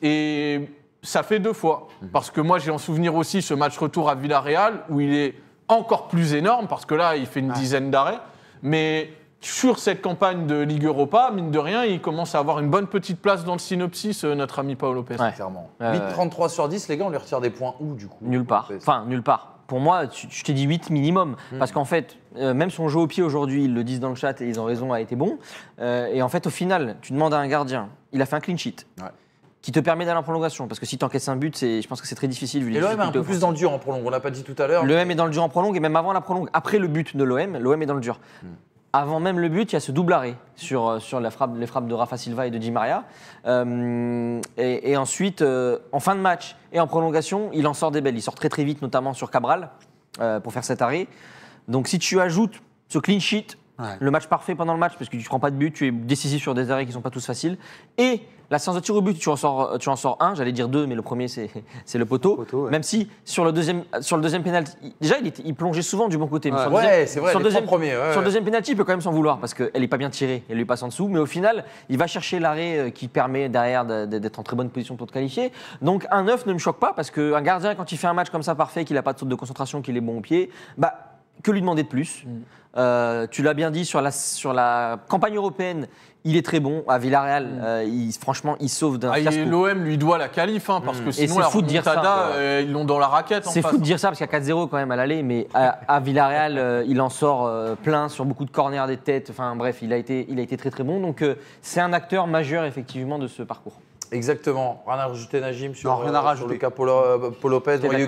[SPEAKER 3] Et ça fait deux fois. Mhm. Parce que moi, j'ai en souvenir aussi ce match retour à Villarreal où il est encore plus énorme parce que là, il fait une dizaine d'arrêts. Mais sur cette campagne de Ligue Europa, mine de rien, il commence à avoir une bonne petite place dans le synopsis, euh, notre ami Paolo Lopez.
[SPEAKER 2] Clairement. 8, 33 sur 10, les gars, on lui retire des points où, du coup Nulle part. Enfin, nulle part pour moi, je t'ai dit 8 minimum. Hmm. Parce qu'en fait, euh, même son jeu au pied aujourd'hui, ils le disent dans le chat et ils ont raison, a été bon. Euh, et en fait, au final, tu demandes à un gardien, il a fait un clean sheet. Qui te permet d'aller en prolongation parce que si tu encaisses un but, je pense que c'est très difficile. Vu et l'OM est un peu plus dans
[SPEAKER 1] le dur en prolongue, on l'a pas dit tout à l'heure. L'OM
[SPEAKER 2] est dans le dur en prolongue et même avant la prolongue, après le but de l'OM, l'OM est dans le dur. Hmm avant même le but, il y a ce double arrêt sur, euh, sur les frappes de Rafa Silva et de Di Maria. Euh, et, ensuite, euh, en fin de match et en prolongation, il en sort des belles. Il sort très très vite, notamment sur Cabral, pour faire cet arrêt. Donc si tu ajoutes ce clean sheet, le match parfait pendant le match, parce que tu ne prends pas de but, tu es décisif sur des arrêts qui ne sont pas tous faciles. Et la séance de tir au but, tu en sors, tu en sors un, j'allais dire deux, mais le premier, c'est le poteau. Même si sur le deuxième, sur le deuxième pénalty déjà, il, il plongeait souvent du bon côté. Mais c'est vrai, sur le deuxième, pénalty sur deuxième pénalty il peut quand même s'en vouloir, parce qu'elle est pas bien tirée, elle lui passe en dessous. Mais au final, il va chercher l'arrêt euh, qui permet derrière d'être en très bonne position pour te qualifier. Donc un 9 ne me choque pas, parce qu'un gardien, quand il fait un match comme ça parfait, qu'il n'a pas de sorte de concentration, qu'il est bon au pied, bah que lui demander de plus mm. euh, Tu l'as bien dit sur la, sur la campagne européenne, il est très bon. À Villarreal, mm. euh, franchement, il sauve d'un ah,
[SPEAKER 3] L'OM lui doit la qualif, hein, parce mm. que sinon, la fou de dire ça, euh, ils l'ont dans la raquette. C'est fou de hein. dire
[SPEAKER 2] ça, parce qu'il y a 4-0 quand même à l'aller, mais à, à Villarreal, il en sort plein sur beaucoup de corners des têtes. Enfin bref, il a été, il a été très très bon. Donc c'est un acteur majeur, effectivement, de ce parcours. Exactement. Rien à sur, rien à euh, rajouter.
[SPEAKER 1] sur le cas euh, Paul Lopez. Il, y a eu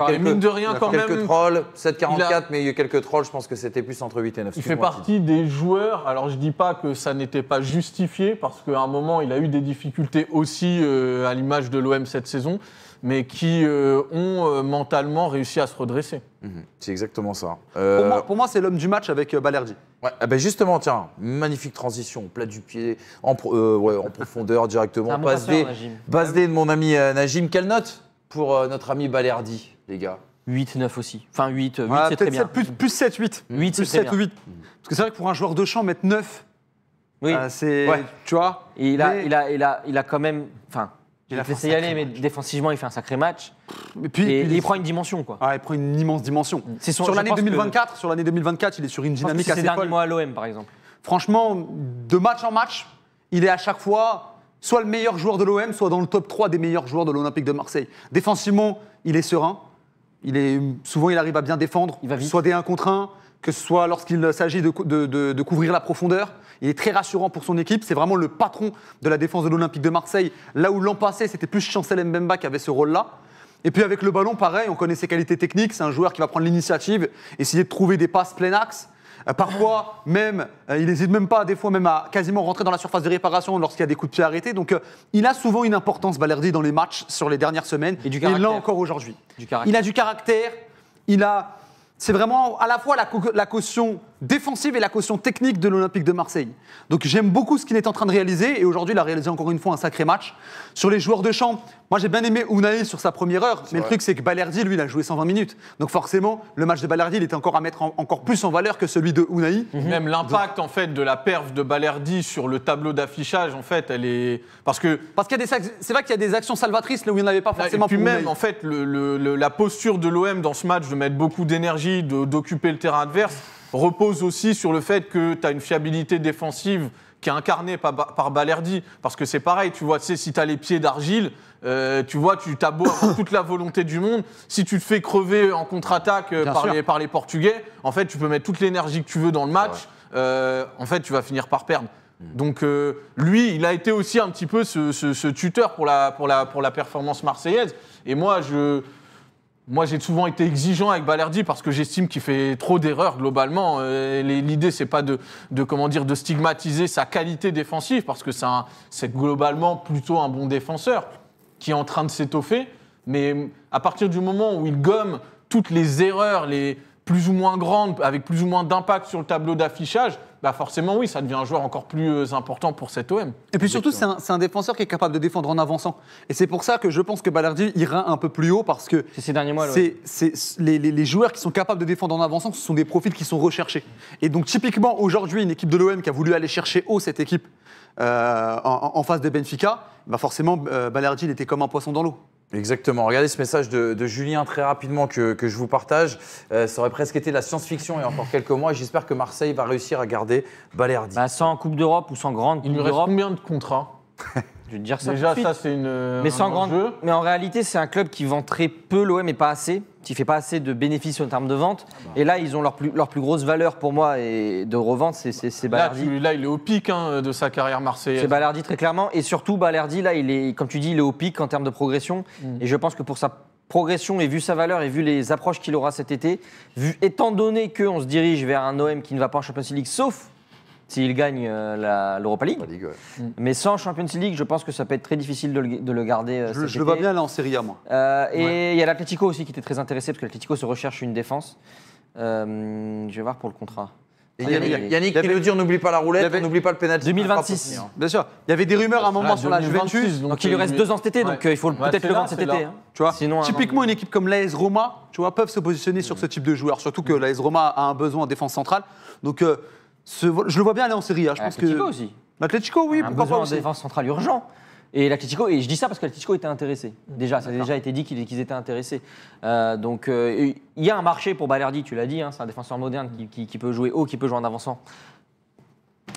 [SPEAKER 1] quelques, trolls,
[SPEAKER 2] 7,44,
[SPEAKER 1] mais il y a eu quelques
[SPEAKER 3] trolls, je pense que c'était plus entre 8 et 9. Il fait partie des joueurs, alors je ne dis pas que ça n'était pas justifié, parce qu'à un moment, il a eu des difficultés aussi euh, à l'image de l'OM cette saison mais qui euh, ont euh, mentalement réussi à se redresser.
[SPEAKER 1] Mhm. C'est exactement ça. Euh, pour moi, c'est l'homme du match avec Balerdi. Ah ben justement, tiens, magnifique transition, plat du pied, en, en profondeur directement. base D, ah de mon ami Najim. Quelle note pour notre ami Balerdi, les gars
[SPEAKER 4] 8, 9 aussi. Enfin, 8, 8 ah, c'est très bien. plus, 7, 8. 8, Plus 7 8. Mhm. Parce que c'est vrai que pour un joueur de champ, mettre 9, Oui, c'est.
[SPEAKER 2] Tu vois il a, il, a, il, a, quand même. Enfin, il, il te y aller, mais
[SPEAKER 4] défensivement, il fait un sacré match. Et puis, il, prend une dimension, quoi. Ah, il prend une immense dimension. sur l'année 2024, sur l'année 2024, il est sur une dynamique assez folle C'est assez mois à l'OM, par exemple. Franchement, de match en match, il est à chaque fois soit le meilleur joueur de l'OM, soit dans le top 3 des meilleurs joueurs de l'Olympique de Marseille. Défensivement, il est serein. Il est souvent, il arrive à bien défendre. Il va vite. Soit des 1 contre 1, que ce soit lorsqu'il s'agit de, couvrir la profondeur. Il est très rassurant pour son équipe. C'est vraiment le patron de la défense de l'Olympique de Marseille. Là où l'an passé, c'était plus Chancel Mbemba qui avait ce rôle-là. Et puis avec le ballon, pareil, on connaît ses qualités techniques. C'est un joueur qui va prendre l'initiative, essayer de trouver des passes plein axe. Euh, parfois, même, euh, il n'hésite même pas, des fois, même à quasiment rentrer dans la surface de réparation lorsqu'il y a des coups de pied arrêtés. Donc, euh, il a souvent une importance, Balerdi, dans les matchs sur les dernières semaines. Et, du et là encore aujourd'hui. Il a du caractère, il a c'est vraiment à la fois la, caution défensive et la caution technique de l'Olympique de Marseille. Donc j'aime beaucoup ce qu'il est en train de réaliser et aujourd'hui il a réalisé encore une fois un sacré match. Sur les joueurs de champ, moi j'ai bien aimé Unai sur sa première heure, mais le truc c'est que Balerdi lui il a joué 120 minutes. Donc forcément le match de Balerdi il était encore à mettre encore plus en valeur que celui de Unai.
[SPEAKER 3] Mhm. Même l'impact en fait de la perf de Balerdi sur le tableau
[SPEAKER 4] d'affichage en fait, elle est parce que parce qu'il y a des c'est vrai qu'il y a des actions salvatrices là où il n'y pas forcément et puis même
[SPEAKER 3] en fait la posture de l'OM dans ce match de mettre beaucoup d'énergie, d'occuper le terrain adverse repose aussi sur le fait que tu as une fiabilité défensive qui est incarnée par, par Balerdi. Parce que c'est pareil, tu vois, si tu as les pieds d'argile, euh, tu vois, tu as beau toute la volonté du monde, si tu te fais crever en contre-attaque euh, par, les, Portugais, en fait, tu peux mettre toute l'énergie que tu veux dans le match, euh, en fait, tu vas finir par perdre. Hmm. Donc lui, il a été aussi un petit peu ce, tuteur pour la, pour, la, pour la performance marseillaise. Et moi, je, moi, j'ai souvent été exigeant avec Balerdi parce que j'estime qu'il fait trop d'erreurs globalement. Euh, l'idée, c'est pas de, de, comment dire, de stigmatiser sa qualité défensive parce que c'est globalement plutôt un bon défenseur qui est en train de s'étoffer. Mais à partir du moment où il gomme toutes les erreurs, les, plus ou moins grande, avec plus ou moins d'impact sur le tableau d'affichage, bah forcément oui, ça devient un joueur encore plus euh, important pour cet
[SPEAKER 4] OM. Et puis surtout, c'est un, défenseur qui est capable de défendre en avançant. Et c'est pour ça que je pense que Balardi ira un peu plus haut parce que ces derniers mois, c'est les, joueurs qui sont capables de défendre en avançant, ce sont des profils qui sont recherchés. Et donc typiquement aujourd'hui, une équipe de l'OM qui a voulu aller chercher haut cette équipe euh, en, face de Benfica, bah forcément euh, était comme un poisson dans l'eau. Exactement.
[SPEAKER 1] Regardez ce message de, Julien très rapidement que, je vous partage. Euh, ça aurait presque été la science-fiction il encore quelques mois. J'espère que Marseille va réussir à garder Balerdi. Bah, sans Coupe d'Europe ou sans Grande Coupe Il lui reste combien
[SPEAKER 3] de contrats Je dire ça. Déjà, ça, c'est une. Mais, sans grande...
[SPEAKER 2] mais en réalité, c'est un club qui vend très peu l'OM et pas assez, qui fait pas assez de bénéfices en termes de vente. Ah bah. Et là, ils ont leur plus, leur plus grosse valeur pour moi et de revente, c'est là, là, il est au pic hein, de sa carrière marseillaise. C'est Balardi, très clairement. Et surtout, Balardi, là, il est, comme tu dis, il est au pic en termes de progression. Mm. Et je pense que pour sa progression et vu sa valeur et vu les approches qu'il aura cet été, vu, étant donné qu'on se dirige vers un OM qui ne va pas en Champions League, sauf s'il gagne euh, l'Europa League. Mm. Mais sans Champions League, je pense que ça peut être très difficile de le, garder. Euh, je, le vois bien
[SPEAKER 4] là en Serie A, moi.
[SPEAKER 2] Euh, et il y a l'Atletico aussi qui était très intéressé parce que l'Atletico se recherche une défense. je
[SPEAKER 4] vais voir pour le contrat. Yannick, Yannick, qui n'oublie pas la roulette, n'oublie pas le pénalty. 2026. Ah, bien sûr. Il y avait des rumeurs à un moment ah, sur la Juventus. Donc, il lui reste deux ans cet été, donc il faut peut-être le vendre cet été. Hein. Tu vois, typiquement, une équipe comme l'AES Roma, tu vois, peuvent se positionner sur mm. ce type de joueur. Surtout que l'AES Roma a un besoin en défense centrale. Donc je le vois bien aller en série. A. Je ah, pense que... aussi. L'Atletico, oui, un pourquoi besoin pas en défense centrale urgent. Et l'Atletico, et je dis ça parce que l'Atletico était intéressé. Déjà, ça a déjà été dit
[SPEAKER 2] qu'ils étaient intéressés. Euh, donc, euh, il y a un marché pour Balerdi, tu l'as dit, hein. c'est un défenseur moderne qui, qui, peut jouer haut, qui peut jouer en avançant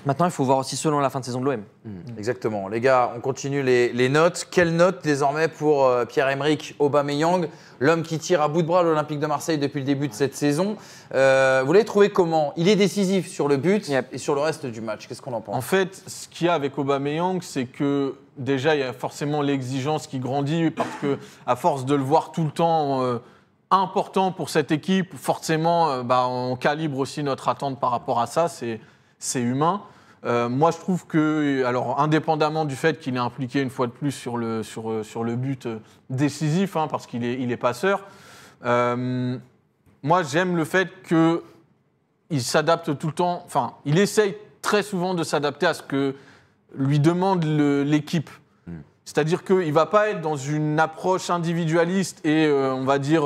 [SPEAKER 2] Maintenant, il faut voir aussi selon la fin de saison de l'OM.
[SPEAKER 1] Mm. Exactement. Les gars, on continue les, notes. Quelle note désormais pour euh, Pierre-Emerick Aubameyang, l'homme qui tire à bout de bras l'Olympique de Marseille depuis le début de cette saison euh, Vous l'avez
[SPEAKER 3] trouvé comment Il est décisif sur le but et sur le reste du match. Qu'est-ce qu'on en pense En fait, ce qu'il y a avec Aubameyang, c'est que déjà, il y a forcément l'exigence qui grandit parce que à force de le voir tout le temps. Euh, important pour cette équipe, forcément, bah, on calibre aussi notre attente par rapport à ça. C'est c'est humain. Euh, moi, je trouve que, alors indépendamment du fait qu'il est impliqué une fois de plus sur le, sur, sur le but euh, décisif, hein, parce qu'il est, il est passeur, euh, moi j'aime le fait qu'il s'adapte tout le temps, enfin, il essaye très souvent de s'adapter à ce que lui demande l'équipe. Hmm. C'est-à-dire qu'il ne va pas être dans une approche individualiste et, on va dire,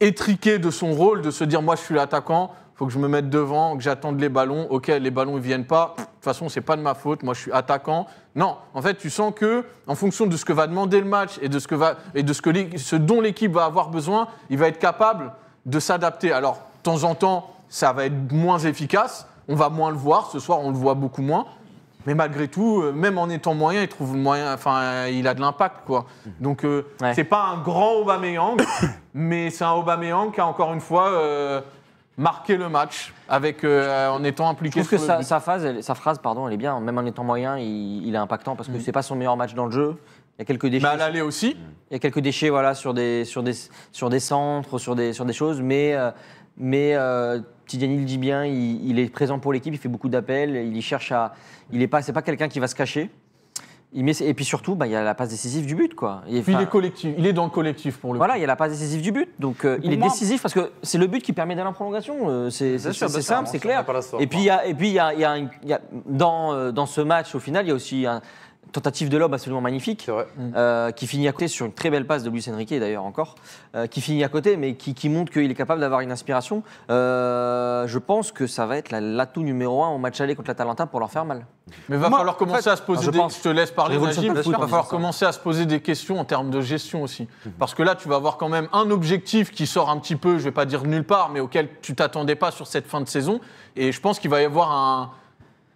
[SPEAKER 3] étriquée de son rôle, de se dire moi je suis l'attaquant, faut que je me mette devant, que j'attende les ballons. Ok, les ballons ne viennent pas. De toute façon, c'est pas de ma faute. Moi, je suis attaquant. Non, en fait, tu sens que, en fonction de ce que va demander le match et de ce, que va, et de ce, que, ce dont l'équipe va avoir besoin, il va être capable de s'adapter. Alors, de temps en temps, ça va être moins efficace. On va moins le voir. Ce soir, on le voit beaucoup moins. Mais malgré tout, euh, même en étant moyen, il trouve le moyen. Enfin, il a de l'impact, quoi. Donc, ce euh, n'est c'est pas un grand Aubameyang, mais c'est un Aubameyang qui a encore une fois. Euh, marquer le match avec, euh, euh, en étant impliqué. Je trouve que sa,
[SPEAKER 2] phase, sa phrase, pardon, elle est bien. Même en étant moyen, il, est impactant parce que mm. c'est pas son meilleur match dans le jeu. Il y a quelques déchets. aussi. Il y a quelques déchets voilà, sur, des, sur, des, centres, sur des, choses. Mais, euh, mais dit bien, il, est présent pour l'équipe, il fait beaucoup d'appels, il y cherche à. Il n'est pas, c'est pas quelqu'un qui va se cacher et puis surtout, bah, il y a la passe décisive du but. Quoi. il est dans le collectif pour le Voilà, il y a la passe décisive du but. Donc euh, il est décisif parce que c'est le but qui permet d'aller en prolongation. Euh, c'est simple, c'est clair. Et puis il y a, et puis, il y dans, euh, dans, ce match, au final, il y a aussi un, Tentative de lob absolument magnifique, euh, qui finit à côté sur une très belle passe de Luis Enrique d'ailleurs encore, euh, qui finit à côté mais qui, montre qu'il est capable d'avoir une inspiration. Euh, je pense que ça va être l'atout numéro un au match aller contre l'Atalanta pour leur faire mal.
[SPEAKER 3] Mais va falloir commencer à se poser. Je, te laisse parler, Va falloir commencer à se poser des questions en termes de gestion aussi, mhm. parce que là tu vas avoir quand même un objectif qui sort un petit peu, je vais pas dire nulle part, mais auquel tu t'attendais pas sur cette fin de saison, et je pense qu'il va y avoir un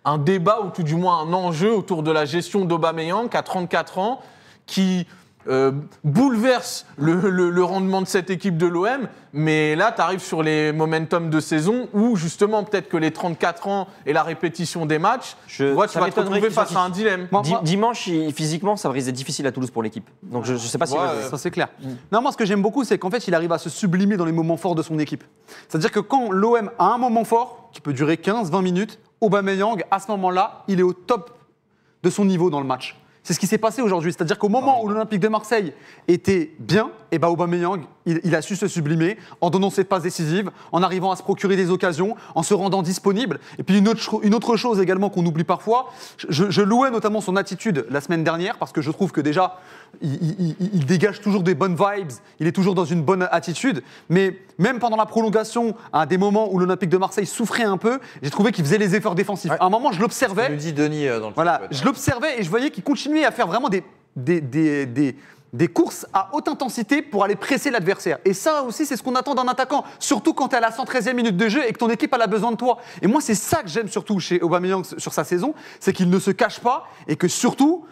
[SPEAKER 3] un débat ou tout du moins un enjeu autour de la gestion d'Obameyang à 34 ans qui euh, bouleverse le, rendement de cette équipe de l'OM. Mais là, tu arrives sur les momentum de saison où justement peut-être que les 34 ans et la répétition des matchs, je, vois, tu vas te retrouver face à un dilemme.
[SPEAKER 4] Dimanche, physiquement, ça risque d'être difficile à Toulouse pour l'équipe. Donc je ne sais pas si... Ça c'est clair. Mm. Non, moi ce que j'aime beaucoup, c'est qu'en fait, il arrive à se sublimer dans les moments forts de son équipe. C'est-à-dire que quand l'OM a un moment fort, qui peut durer 15-20 minutes, Aubameyang, à ce moment-là, il est au top de son niveau dans le match. C'est ce qui s'est passé aujourd'hui. C'est-à-dire qu'au moment ah où l'Olympique de Marseille était bien, et bah Aubameyang, il, a su se sublimer en donnant ses passes décisives, en arrivant à se procurer des occasions, en se rendant disponible. Et puis une autre, chose également qu'on oublie parfois, je, louais notamment son attitude la semaine dernière parce que je trouve que déjà il, dégage toujours des bonnes vibes, il est toujours dans une bonne attitude. Mais même pendant la prolongation, à des moments où l'Olympique de Marseille souffrait un peu, j'ai trouvé qu'il faisait les efforts défensifs. À un moment, je l'observais. dit Denis euh, dans le Voilà, je l'observais et je voyais qu'il continuait à faire vraiment des, des des courses à haute intensité pour aller presser l'adversaire. Et ça aussi, c'est ce qu'on attend d'un attaquant, surtout quand tu es à la 113e minute de jeu et que ton équipe a besoin de toi. Et moi, c'est ça que j'aime surtout chez Aubameyang sur sa saison, c'est qu'il ne se cache pas et que surtout,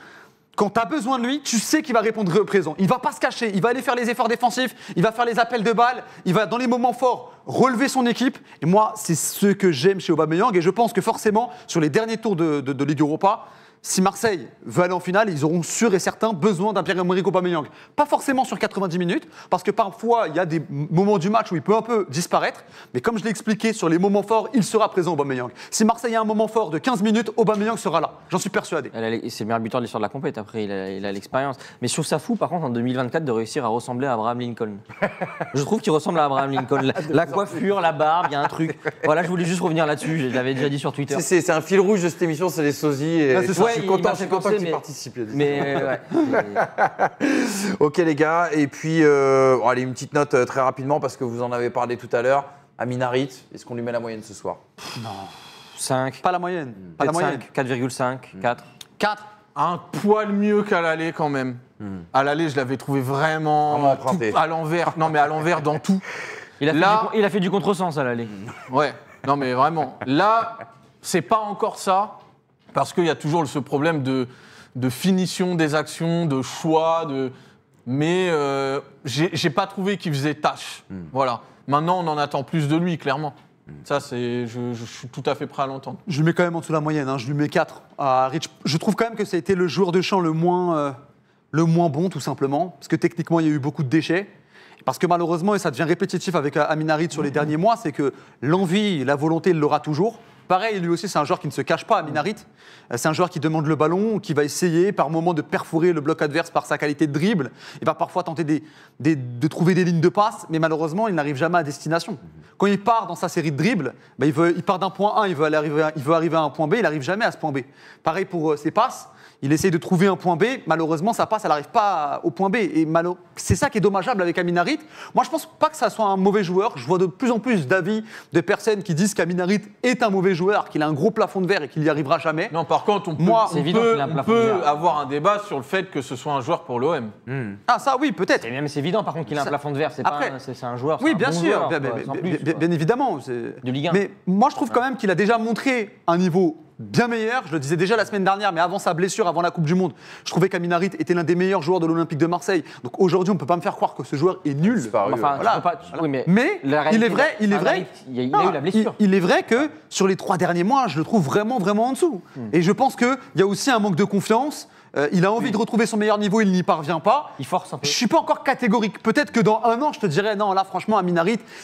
[SPEAKER 4] quand tu as besoin de lui, tu sais qu'il va répondre présent. Il va pas se cacher, il va aller faire les efforts défensifs, il va faire les appels de balles, il va dans les moments forts relever son équipe. Et moi, c'est ce que j'aime chez Aubameyang. Et je pense que forcément, sur les derniers tours de, de Ligue Europa, si Marseille veut aller en finale, ils auront sûr et certain besoin d'un Pierre-Emerick Aubameyang. Pas forcément sur 90 minutes, parce que parfois il y a des moments du match où il peut un peu disparaître, mais comme je l'ai expliqué, sur les moments forts, il sera présent Aubameyang. Si Marseille a un moment fort de 15 minutes, Aubameyang sera là. J'en suis persuadé.
[SPEAKER 2] C'est le meilleur buteur de l'histoire de la compète. Après, il a l'expérience. Mais je trouve ça fou, par contre, en 2024, de réussir à ressembler à Abraham Lincoln. je trouve qu'il ressemble à Abraham Lincoln. La, coiffure, la barbe, il y a un truc. Voilà, je voulais juste revenir là-dessus. Je l'avais déjà dit sur Twitter.
[SPEAKER 1] C'est un fil rouge de
[SPEAKER 2] cette émission, c'est les sosies je suis content, je suis content qu'il participe.
[SPEAKER 1] ok les gars, et puis euh, allez une petite note euh, très rapidement parce que vous en avez parlé tout à l'heure. Aminarit, est-ce qu'on lui met la moyenne
[SPEAKER 3] ce soir
[SPEAKER 4] Non.
[SPEAKER 2] 5. Pas la moyenne. Hmm. Pas la moyenne. 4,5, 4. 4
[SPEAKER 3] Un poil mieux qu'à l'aller quand même. Hmm. À l'aller, je l'avais trouvé vraiment, à l'envers. Non mais à l'envers dans tout. Il a, Là, il a fait du contresens à l'aller. Ouais, non mais vraiment. Là, c'est pas encore ça, parce qu'il y a toujours ce problème de, finition des actions, de choix, de... mais euh, je n'ai pas trouvé qu'il faisait tâche. Hmm. Voilà. Maintenant, on en attend plus de lui, clairement. Hmm. Ça, c'est, je, suis tout à fait prêt à l'entendre.
[SPEAKER 4] Je lui mets quand même en dessous de la moyenne. Hein. Je lui mets 4 à Rich. Je trouve quand même que ça a été le joueur de champ le moins, euh, le moins bon, tout simplement. Parce que techniquement, il y a eu beaucoup de déchets. Parce que malheureusement, et ça devient répétitif avec euh, Aminarit sur les hmm. derniers mois, c'est que l'envie, la volonté, il l'aura toujours. Pareil, lui aussi, c'est un joueur qui ne se cache pas à Minarit. Euh, c'est un joueur qui demande le ballon, qui va essayer par moment de perforer le bloc adverse par sa qualité de dribble. Il va parfois tenter de trouver des lignes de passe, mais malheureusement, il n'arrive jamais à destination. Quand il part dans sa série de dribbles, bah, il, part d'un point A, arriver, il veut arriver à un point B, il n'arrive jamais à ce point B. Pareil pour euh, ses passes, il essaye de trouver un point B. Malheureusement, ça passe, elle n'arrive pas au point B. Et c'est ça qui est dommageable avec Aminarit. Moi, je pense pas que ça soit un mauvais joueur. Je vois de plus en plus d'avis de personnes qui disent qu'Aminarit est un mauvais joueur, qu'il a un gros plafond de verre et qu'il n'y arrivera jamais. Non, par contre, on peut, Moi, avoir un débat sur le fait que ce soit un joueur pour l'OM. Hmm. Ah, ça, oui, peut-être. Et même, c'est évident, par contre, qu'il a un plafond de verre. C'est Après... un, c'est, un joueur. Oui, bien sûr. bien, évidemment. De Ligue 1. Mais moi, je trouve quand même qu'il a déjà montré un niveau bien meilleur. Je le disais déjà la semaine dernière, mais avant sa blessure, avant la Coupe du Monde, je trouvais qu'Aminarit était l'un des meilleurs joueurs de l'Olympique de Marseille. Donc aujourd'hui, on ne peut pas me faire croire que ce joueur est nul.
[SPEAKER 2] mais, il est vrai, il est vrai. Il, est
[SPEAKER 4] vrai que sur les trois derniers mois, je le trouve vraiment, vraiment en dessous. Hmm. Et je pense qu'il y a aussi un manque de confiance. Euh, il a envie de retrouver son meilleur niveau, il n'y parvient pas. Il force Je suis pas encore catégorique. Peut-être que dans un an, je te dirais non. Là, franchement, à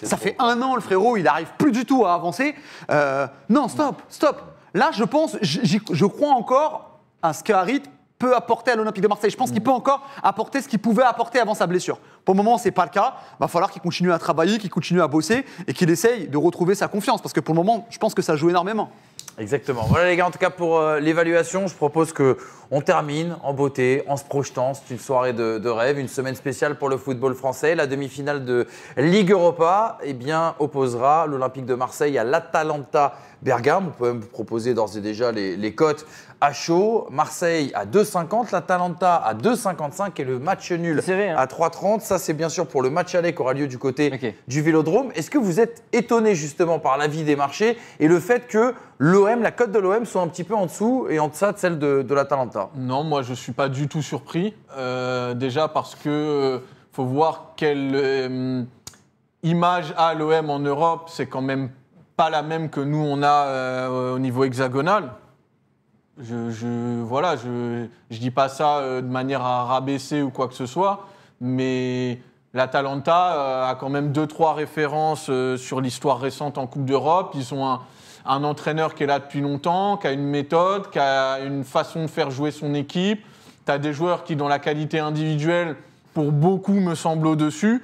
[SPEAKER 4] ça fait un an, le frérot, il arrive plus du tout à avancer. Euh, non, stop, stop. Là, je pense, je crois encore à ce qu'Arit peut apporter à l'Olympique de Marseille. Je pense qu'il peut encore apporter ce qu'il pouvait apporter avant sa blessure. Pour le moment, ce n'est pas le cas. Il va falloir qu'il continue à travailler, qu'il continue à bosser et qu'il essaye de retrouver sa confiance. Parce que pour le moment, je pense que ça joue énormément. Exactement.
[SPEAKER 1] Voilà les gars, en tout cas pour euh, l'évaluation, je propose que termine en beauté, en se projetant. C'est une soirée de, rêve, une semaine spéciale pour le football français. La demi-finale de Ligue Europa eh bien, opposera l'Olympique de Marseille à l'Atalanta Bergame, on peut même vous proposer d'ores et déjà les, les cotes à chaud. Marseille à 2,50, l'Atalanta à 2,55 et le match nul hein. à 3,30. Ça, c'est bien sûr pour le match aller qui aura lieu du côté du Vélodrome. Est-ce que vous êtes étonné justement par l'avis des marchés et le fait que l'OM, la cote de l'OM soit un petit peu en dessous et en deçà de celle de, la l'Atalanta
[SPEAKER 3] Non, moi, je ne suis pas du tout surpris. Euh, déjà parce que euh, faut voir quelle euh, image a l'OM en Europe. C'est quand même pas la même que nous on a euh, au niveau hexagonal. Je, je voilà, je, dis pas ça euh, de manière à rabaisser ou quoi que ce soit, mais l'Atalanta euh, a quand même deux trois références sur l'histoire récente en Coupe d'Europe. Ils ont un, un, entraîneur qui est là depuis longtemps, qui a une méthode, qui a une façon de faire jouer son équipe. Tu as des joueurs qui, dans la qualité individuelle, pour beaucoup, me semblent au-dessus.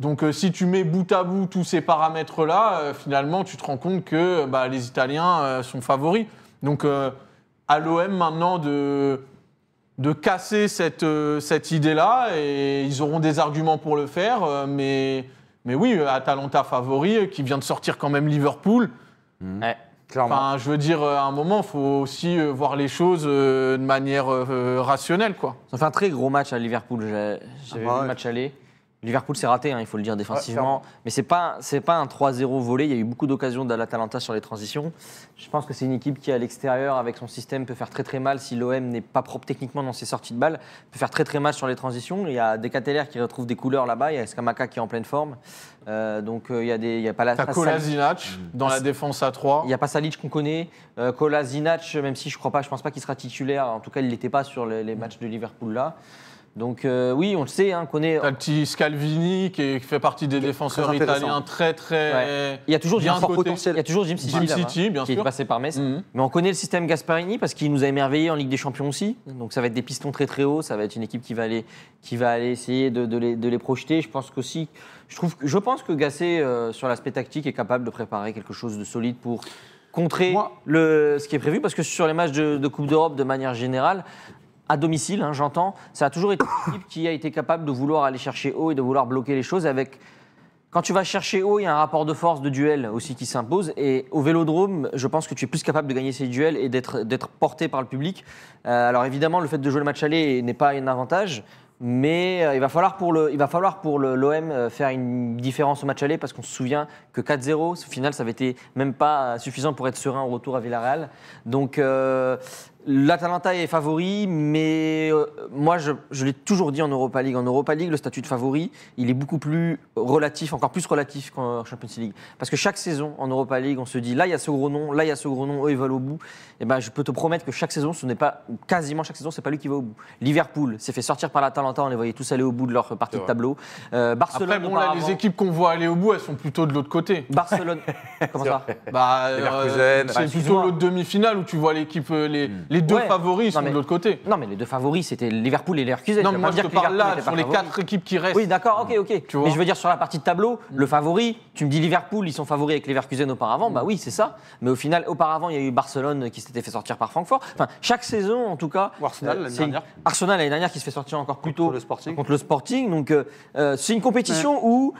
[SPEAKER 3] Donc euh, si tu mets bout à bout tous ces paramètres-là, euh, finalement, tu te rends compte que bah, les Italiens euh, sont favoris. Donc à l'OM maintenant de, de casser cette, idée-là, et ils auront des arguments pour le faire, mais, mais oui, Atalanta favori, qui vient de sortir quand même Liverpool. Mmh. clairement. je veux dire, à un moment, il faut aussi voir les choses de
[SPEAKER 2] manière rationnelle. Quoi. Ça fait un très gros match à Liverpool. J'ai ah bah le match aller. Liverpool s'est raté, hein, il faut le dire défensivement. mais ce n'est pas, pas un 3-0 volé. Il y a eu beaucoup d'occasions d'Atalanta sur les transitions. Je pense que c'est une équipe qui, à l'extérieur, avec son système, peut faire très très mal si l'OM n'est pas propre techniquement dans ses sorties de balles. Peut faire très très mal sur les transitions. Il y a Decatelaire qui retrouve des couleurs là-bas. Il y a Skamaka qui est en pleine forme. Euh, donc euh, il y a des. Il y a pas la. dans la défense à 3. Il n'y a pas Salic qu'on connaît. Euh, Kolasinac, même si je ne crois pas, je pense pas qu'il sera titulaire. En tout cas, il n'était pas sur les, les matchs de Liverpool là. Donc euh, oui, on le sait, hein, qu'on est... petit
[SPEAKER 3] Scalvini qui, fait partie des défenseurs italiens très très... Il y a toujours fort potentiel.
[SPEAKER 2] Il y a toujours
[SPEAKER 4] Jim City, bien qui est passé
[SPEAKER 2] par Metz. Mhm. Mais on connaît le système Gasparini parce qu'il nous a émerveillé en Ligue des Champions aussi. Donc ça va être des pistons très très hauts. Ça va être une équipe qui va aller, qui va aller essayer de, de les, de les projeter. Je pense qu'aussi, je trouve, que- je pense que Gasset euh, sur l'aspect tactique est capable de préparer quelque chose de solide pour contrer le, ce qui est prévu parce que sur les matchs de, de Coupe d'Europe de manière générale, à domicile, hein, j'entends, ça a toujours été une équipe qui a été capable de vouloir aller chercher haut et de vouloir bloquer les choses avec quand tu vas chercher haut, il y a un rapport de force de duel aussi qui s'impose. Et au vélodrome, je pense que tu es plus capable de gagner ces duels et d'être porté par le public. Euh, alors évidemment, le fait de jouer le match aller n'est pas un avantage. Mais euh, il va falloir pour le, il va falloir pour l'OM euh, faire une différence au match aller parce qu'on se souvient que 4-0, au final, ça avait été même pas suffisant pour être serein au retour à Villarreal. Donc L'Atalanta est favori, mais euh, moi, je, l'ai toujours dit en Europa League. En Europa League, le statut de favori, il est beaucoup plus relatif, encore plus relatif qu'en Champions League. Parce que chaque saison, en Europa League, on se dit, là, il y a ce gros nom, là, il y a ce gros nom, eux, ils veulent au bout. Et eh ben, je peux te promettre que chaque saison, ce n'est pas, quasiment chaque saison, c'est pas lui qui va au bout. Liverpool s'est fait sortir par l'Atalanta, on les voyait tous aller au bout de leur partie de tableau. Euh, Barcelone, Après, bon, là, les
[SPEAKER 3] équipes qu'on voit aller au bout, elles sont plutôt de l'autre côté. Barcelone,
[SPEAKER 2] comment ça
[SPEAKER 3] bah, euh, C'est bah, plutôt l'autre demi-finale où tu vois l'équipe, les, hmm. Les deux favoris sont de l'autre
[SPEAKER 2] côté. Non, mais les deux favoris, c'était Liverpool et Leverkusen. Non, mais moi, je te parle là, sur les quatre équipes qui restent. Oui, d'accord, ok, ok. mais je veux dire, sur la partie de tableau, mm. le favori, tu me dis Liverpool, ils sont favoris avec Leverkusen auparavant, bah oui, c'est ça. Mais au final, auparavant, il y a eu Barcelone qui s'était fait sortir par Francfort. Enfin, chaque saison, en tout cas. Ou Arsenal l'année euh, dernière. Arsenal l'année dernière qui se fait sortir encore plus tôt. Contre le Sporting. Contre le Sporting. Donc, euh, euh, c'est une compétition où,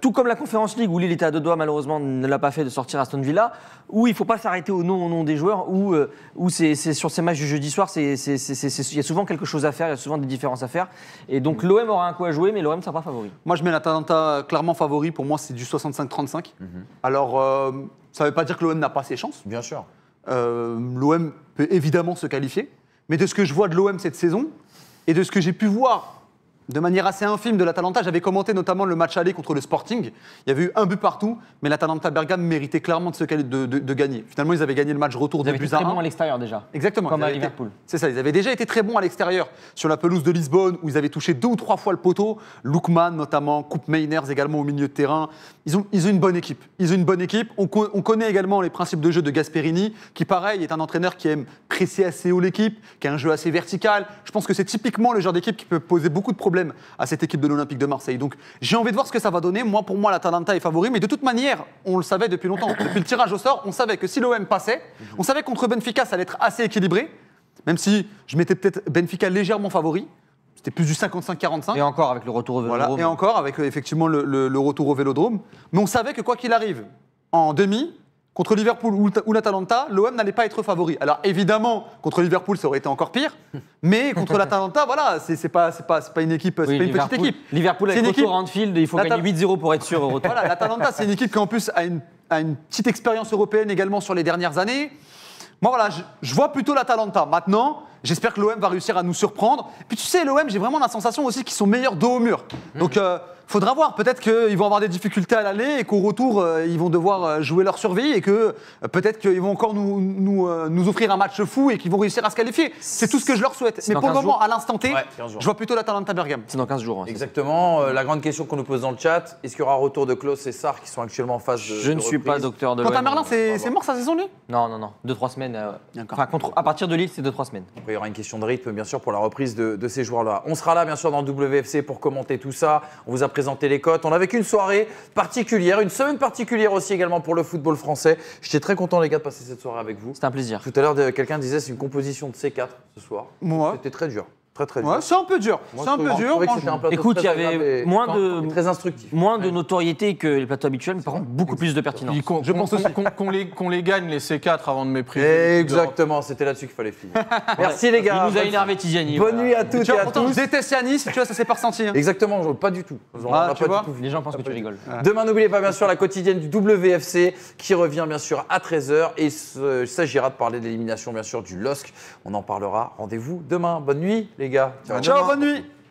[SPEAKER 2] tout comme la Conférence League, où Lille était à doigts, malheureusement, ne l'a pas fait de sortir Aston Villa, où il faut pas s'arrêter au nom, au nom des joueurs, où, euh, c'est sur ces matchs du jeudi soir, il y a souvent quelque chose à faire, il y a souvent des différences à faire. Et donc mm. l'OM aura un coup à jouer, mais l'OM ne sera pas favori.
[SPEAKER 4] Moi, je mets l'Atalanta clairement favori. Pour moi, c'est du 65-35. Mm-hmm. Alors, euh, ça ne veut pas dire que l'OM n'a pas ses chances. Bien sûr. Euh, L'OM peut évidemment se qualifier. Mais de ce que je vois de l'OM cette saison, et de ce que j'ai pu voir de manière assez infime de l'Atalanta. J'avais commenté notamment le match aller contre le Sporting. Il y avait eu un but partout, mais l'Atalanta Bergame méritait clairement de, se, de, gagner. Finalement, ils avaient gagné le match retour des buts à Ils été très bons à
[SPEAKER 2] l'extérieur déjà.
[SPEAKER 4] Exactement. Comme à Liverpool. C'est ça, ils avaient déjà été très bons à l'extérieur. Sur la pelouse de Lisbonne, où ils avaient touché deux ou trois fois le poteau. Lookman notamment, Coupe Mainers également au milieu de terrain. Ils ont, ils ont une bonne équipe. Ils ont une bonne équipe. On, on connaît également les principes de jeu de Gasperini, qui pareil est un entraîneur qui aime presser assez haut l'équipe, qui a un jeu assez vertical. Je pense que c'est typiquement le genre d'équipe qui peut poser beaucoup de problèmes à cette équipe de l'Olympique de Marseille. Donc j'ai envie de voir ce que ça va donner. Moi, pour moi, la Talenta est favori, mais de toute manière, on le savait depuis longtemps. Depuis le tirage au sort, on savait que si l'OM passait, on savait contre Benfica, ça allait être assez équilibré, même si je mettais peut-être Benfica légèrement favori. C'était plus du 55-45. Et encore avec le retour au Vélodrome. et encore avec euh, effectivement le, le retour au Vélodrome. Mais on savait que quoi qu'il arrive, en demi, contre Liverpool ou l'Atalanta, l'OM n'allait pas être favori. Alors évidemment, contre Liverpool, ça aurait été encore pire, mais contre l'Atalanta, voilà, c'est pas, pas, pas une équipe, oui, une petite équipe. Liverpool avec une équipe, Anfield, il faut gagner 8-0 pour être sûr Voilà, l'Atalanta, c'est une équipe qui en plus a une, petite expérience européenne également sur les dernières années. Moi, voilà, je, je vois plutôt l'Atalanta. Maintenant, J'espère que l'OM va réussir à nous surprendre. Puis tu sais, l'OM, j'ai vraiment la sensation aussi qu'ils sont meilleurs dos au mur. Hmm. Donc, euh, faudra voir. Peut-être qu'ils vont avoir des difficultés à l'aller et qu'au retour, euh, ils vont devoir euh, jouer leur survie et que peut-être qu'ils vont encore nous, offrir un match fou et qu'ils vont réussir à se qualifier. C'est tout ce que je leur souhaite. Mais pour le moment, à l'instant T, je vois plutôt l'Atalanta Bergame. C'est dans 15 jours. Hein, Exactement.
[SPEAKER 1] la grande question qu'on nous pose dans le chat, est-ce qu'il y aura retour de Klaus et Sarr qui sont actuellement en phase de. Je ne suis pas docteur de. à Merlin, c'est mort sa saison, lui Non, non, non. 2-3
[SPEAKER 2] semaines. Enfin, contre, à partir de Lille, c'est 2-3 semaines il y aura une question
[SPEAKER 1] de rythme, bien sûr, pour la reprise de, ces joueurs-là. On sera là, bien sûr, dans le WFC pour commenter tout ça. On vous a présenté les cotes. On a avec une soirée particulière, une semaine particulière aussi également pour le football français. J'étais très content, les gars, de passer cette soirée avec vous. C'est un plaisir. Tout à l'heure, quelqu'un disait c'est une composition de C4 ce soir. Moi C'était très dur. Très très c'est un peu dur. c'est un peu dur. Écoute, il y avait moins de
[SPEAKER 2] moins de notoriété que les plateaux habituels, mais par contre beaucoup plus de pertinence. je pense aussi qu'on,
[SPEAKER 3] les, qu'on les, gagne les C4 avant de mépriser. Exactement, c'était là-dessus qu'il fallait finir. Merci les gars. Il nous a énervé Tiziani.
[SPEAKER 1] Bonne nuit à toutes et à tous.
[SPEAKER 4] Je tu vois ça s'est pas ressenti. Hein. Exactement, pas du tout. Ah,
[SPEAKER 2] les gens pensent que tu rigoles.
[SPEAKER 1] Demain n'oubliez pas bien sûr la quotidienne du WFC qui revient bien sûr à 13h et il s'agira de parler de l'élimination bien sûr du LOSC. On en parlera. Rendez-vous demain. Bonne nuit les gars. Ciao, bonne
[SPEAKER 4] nuit.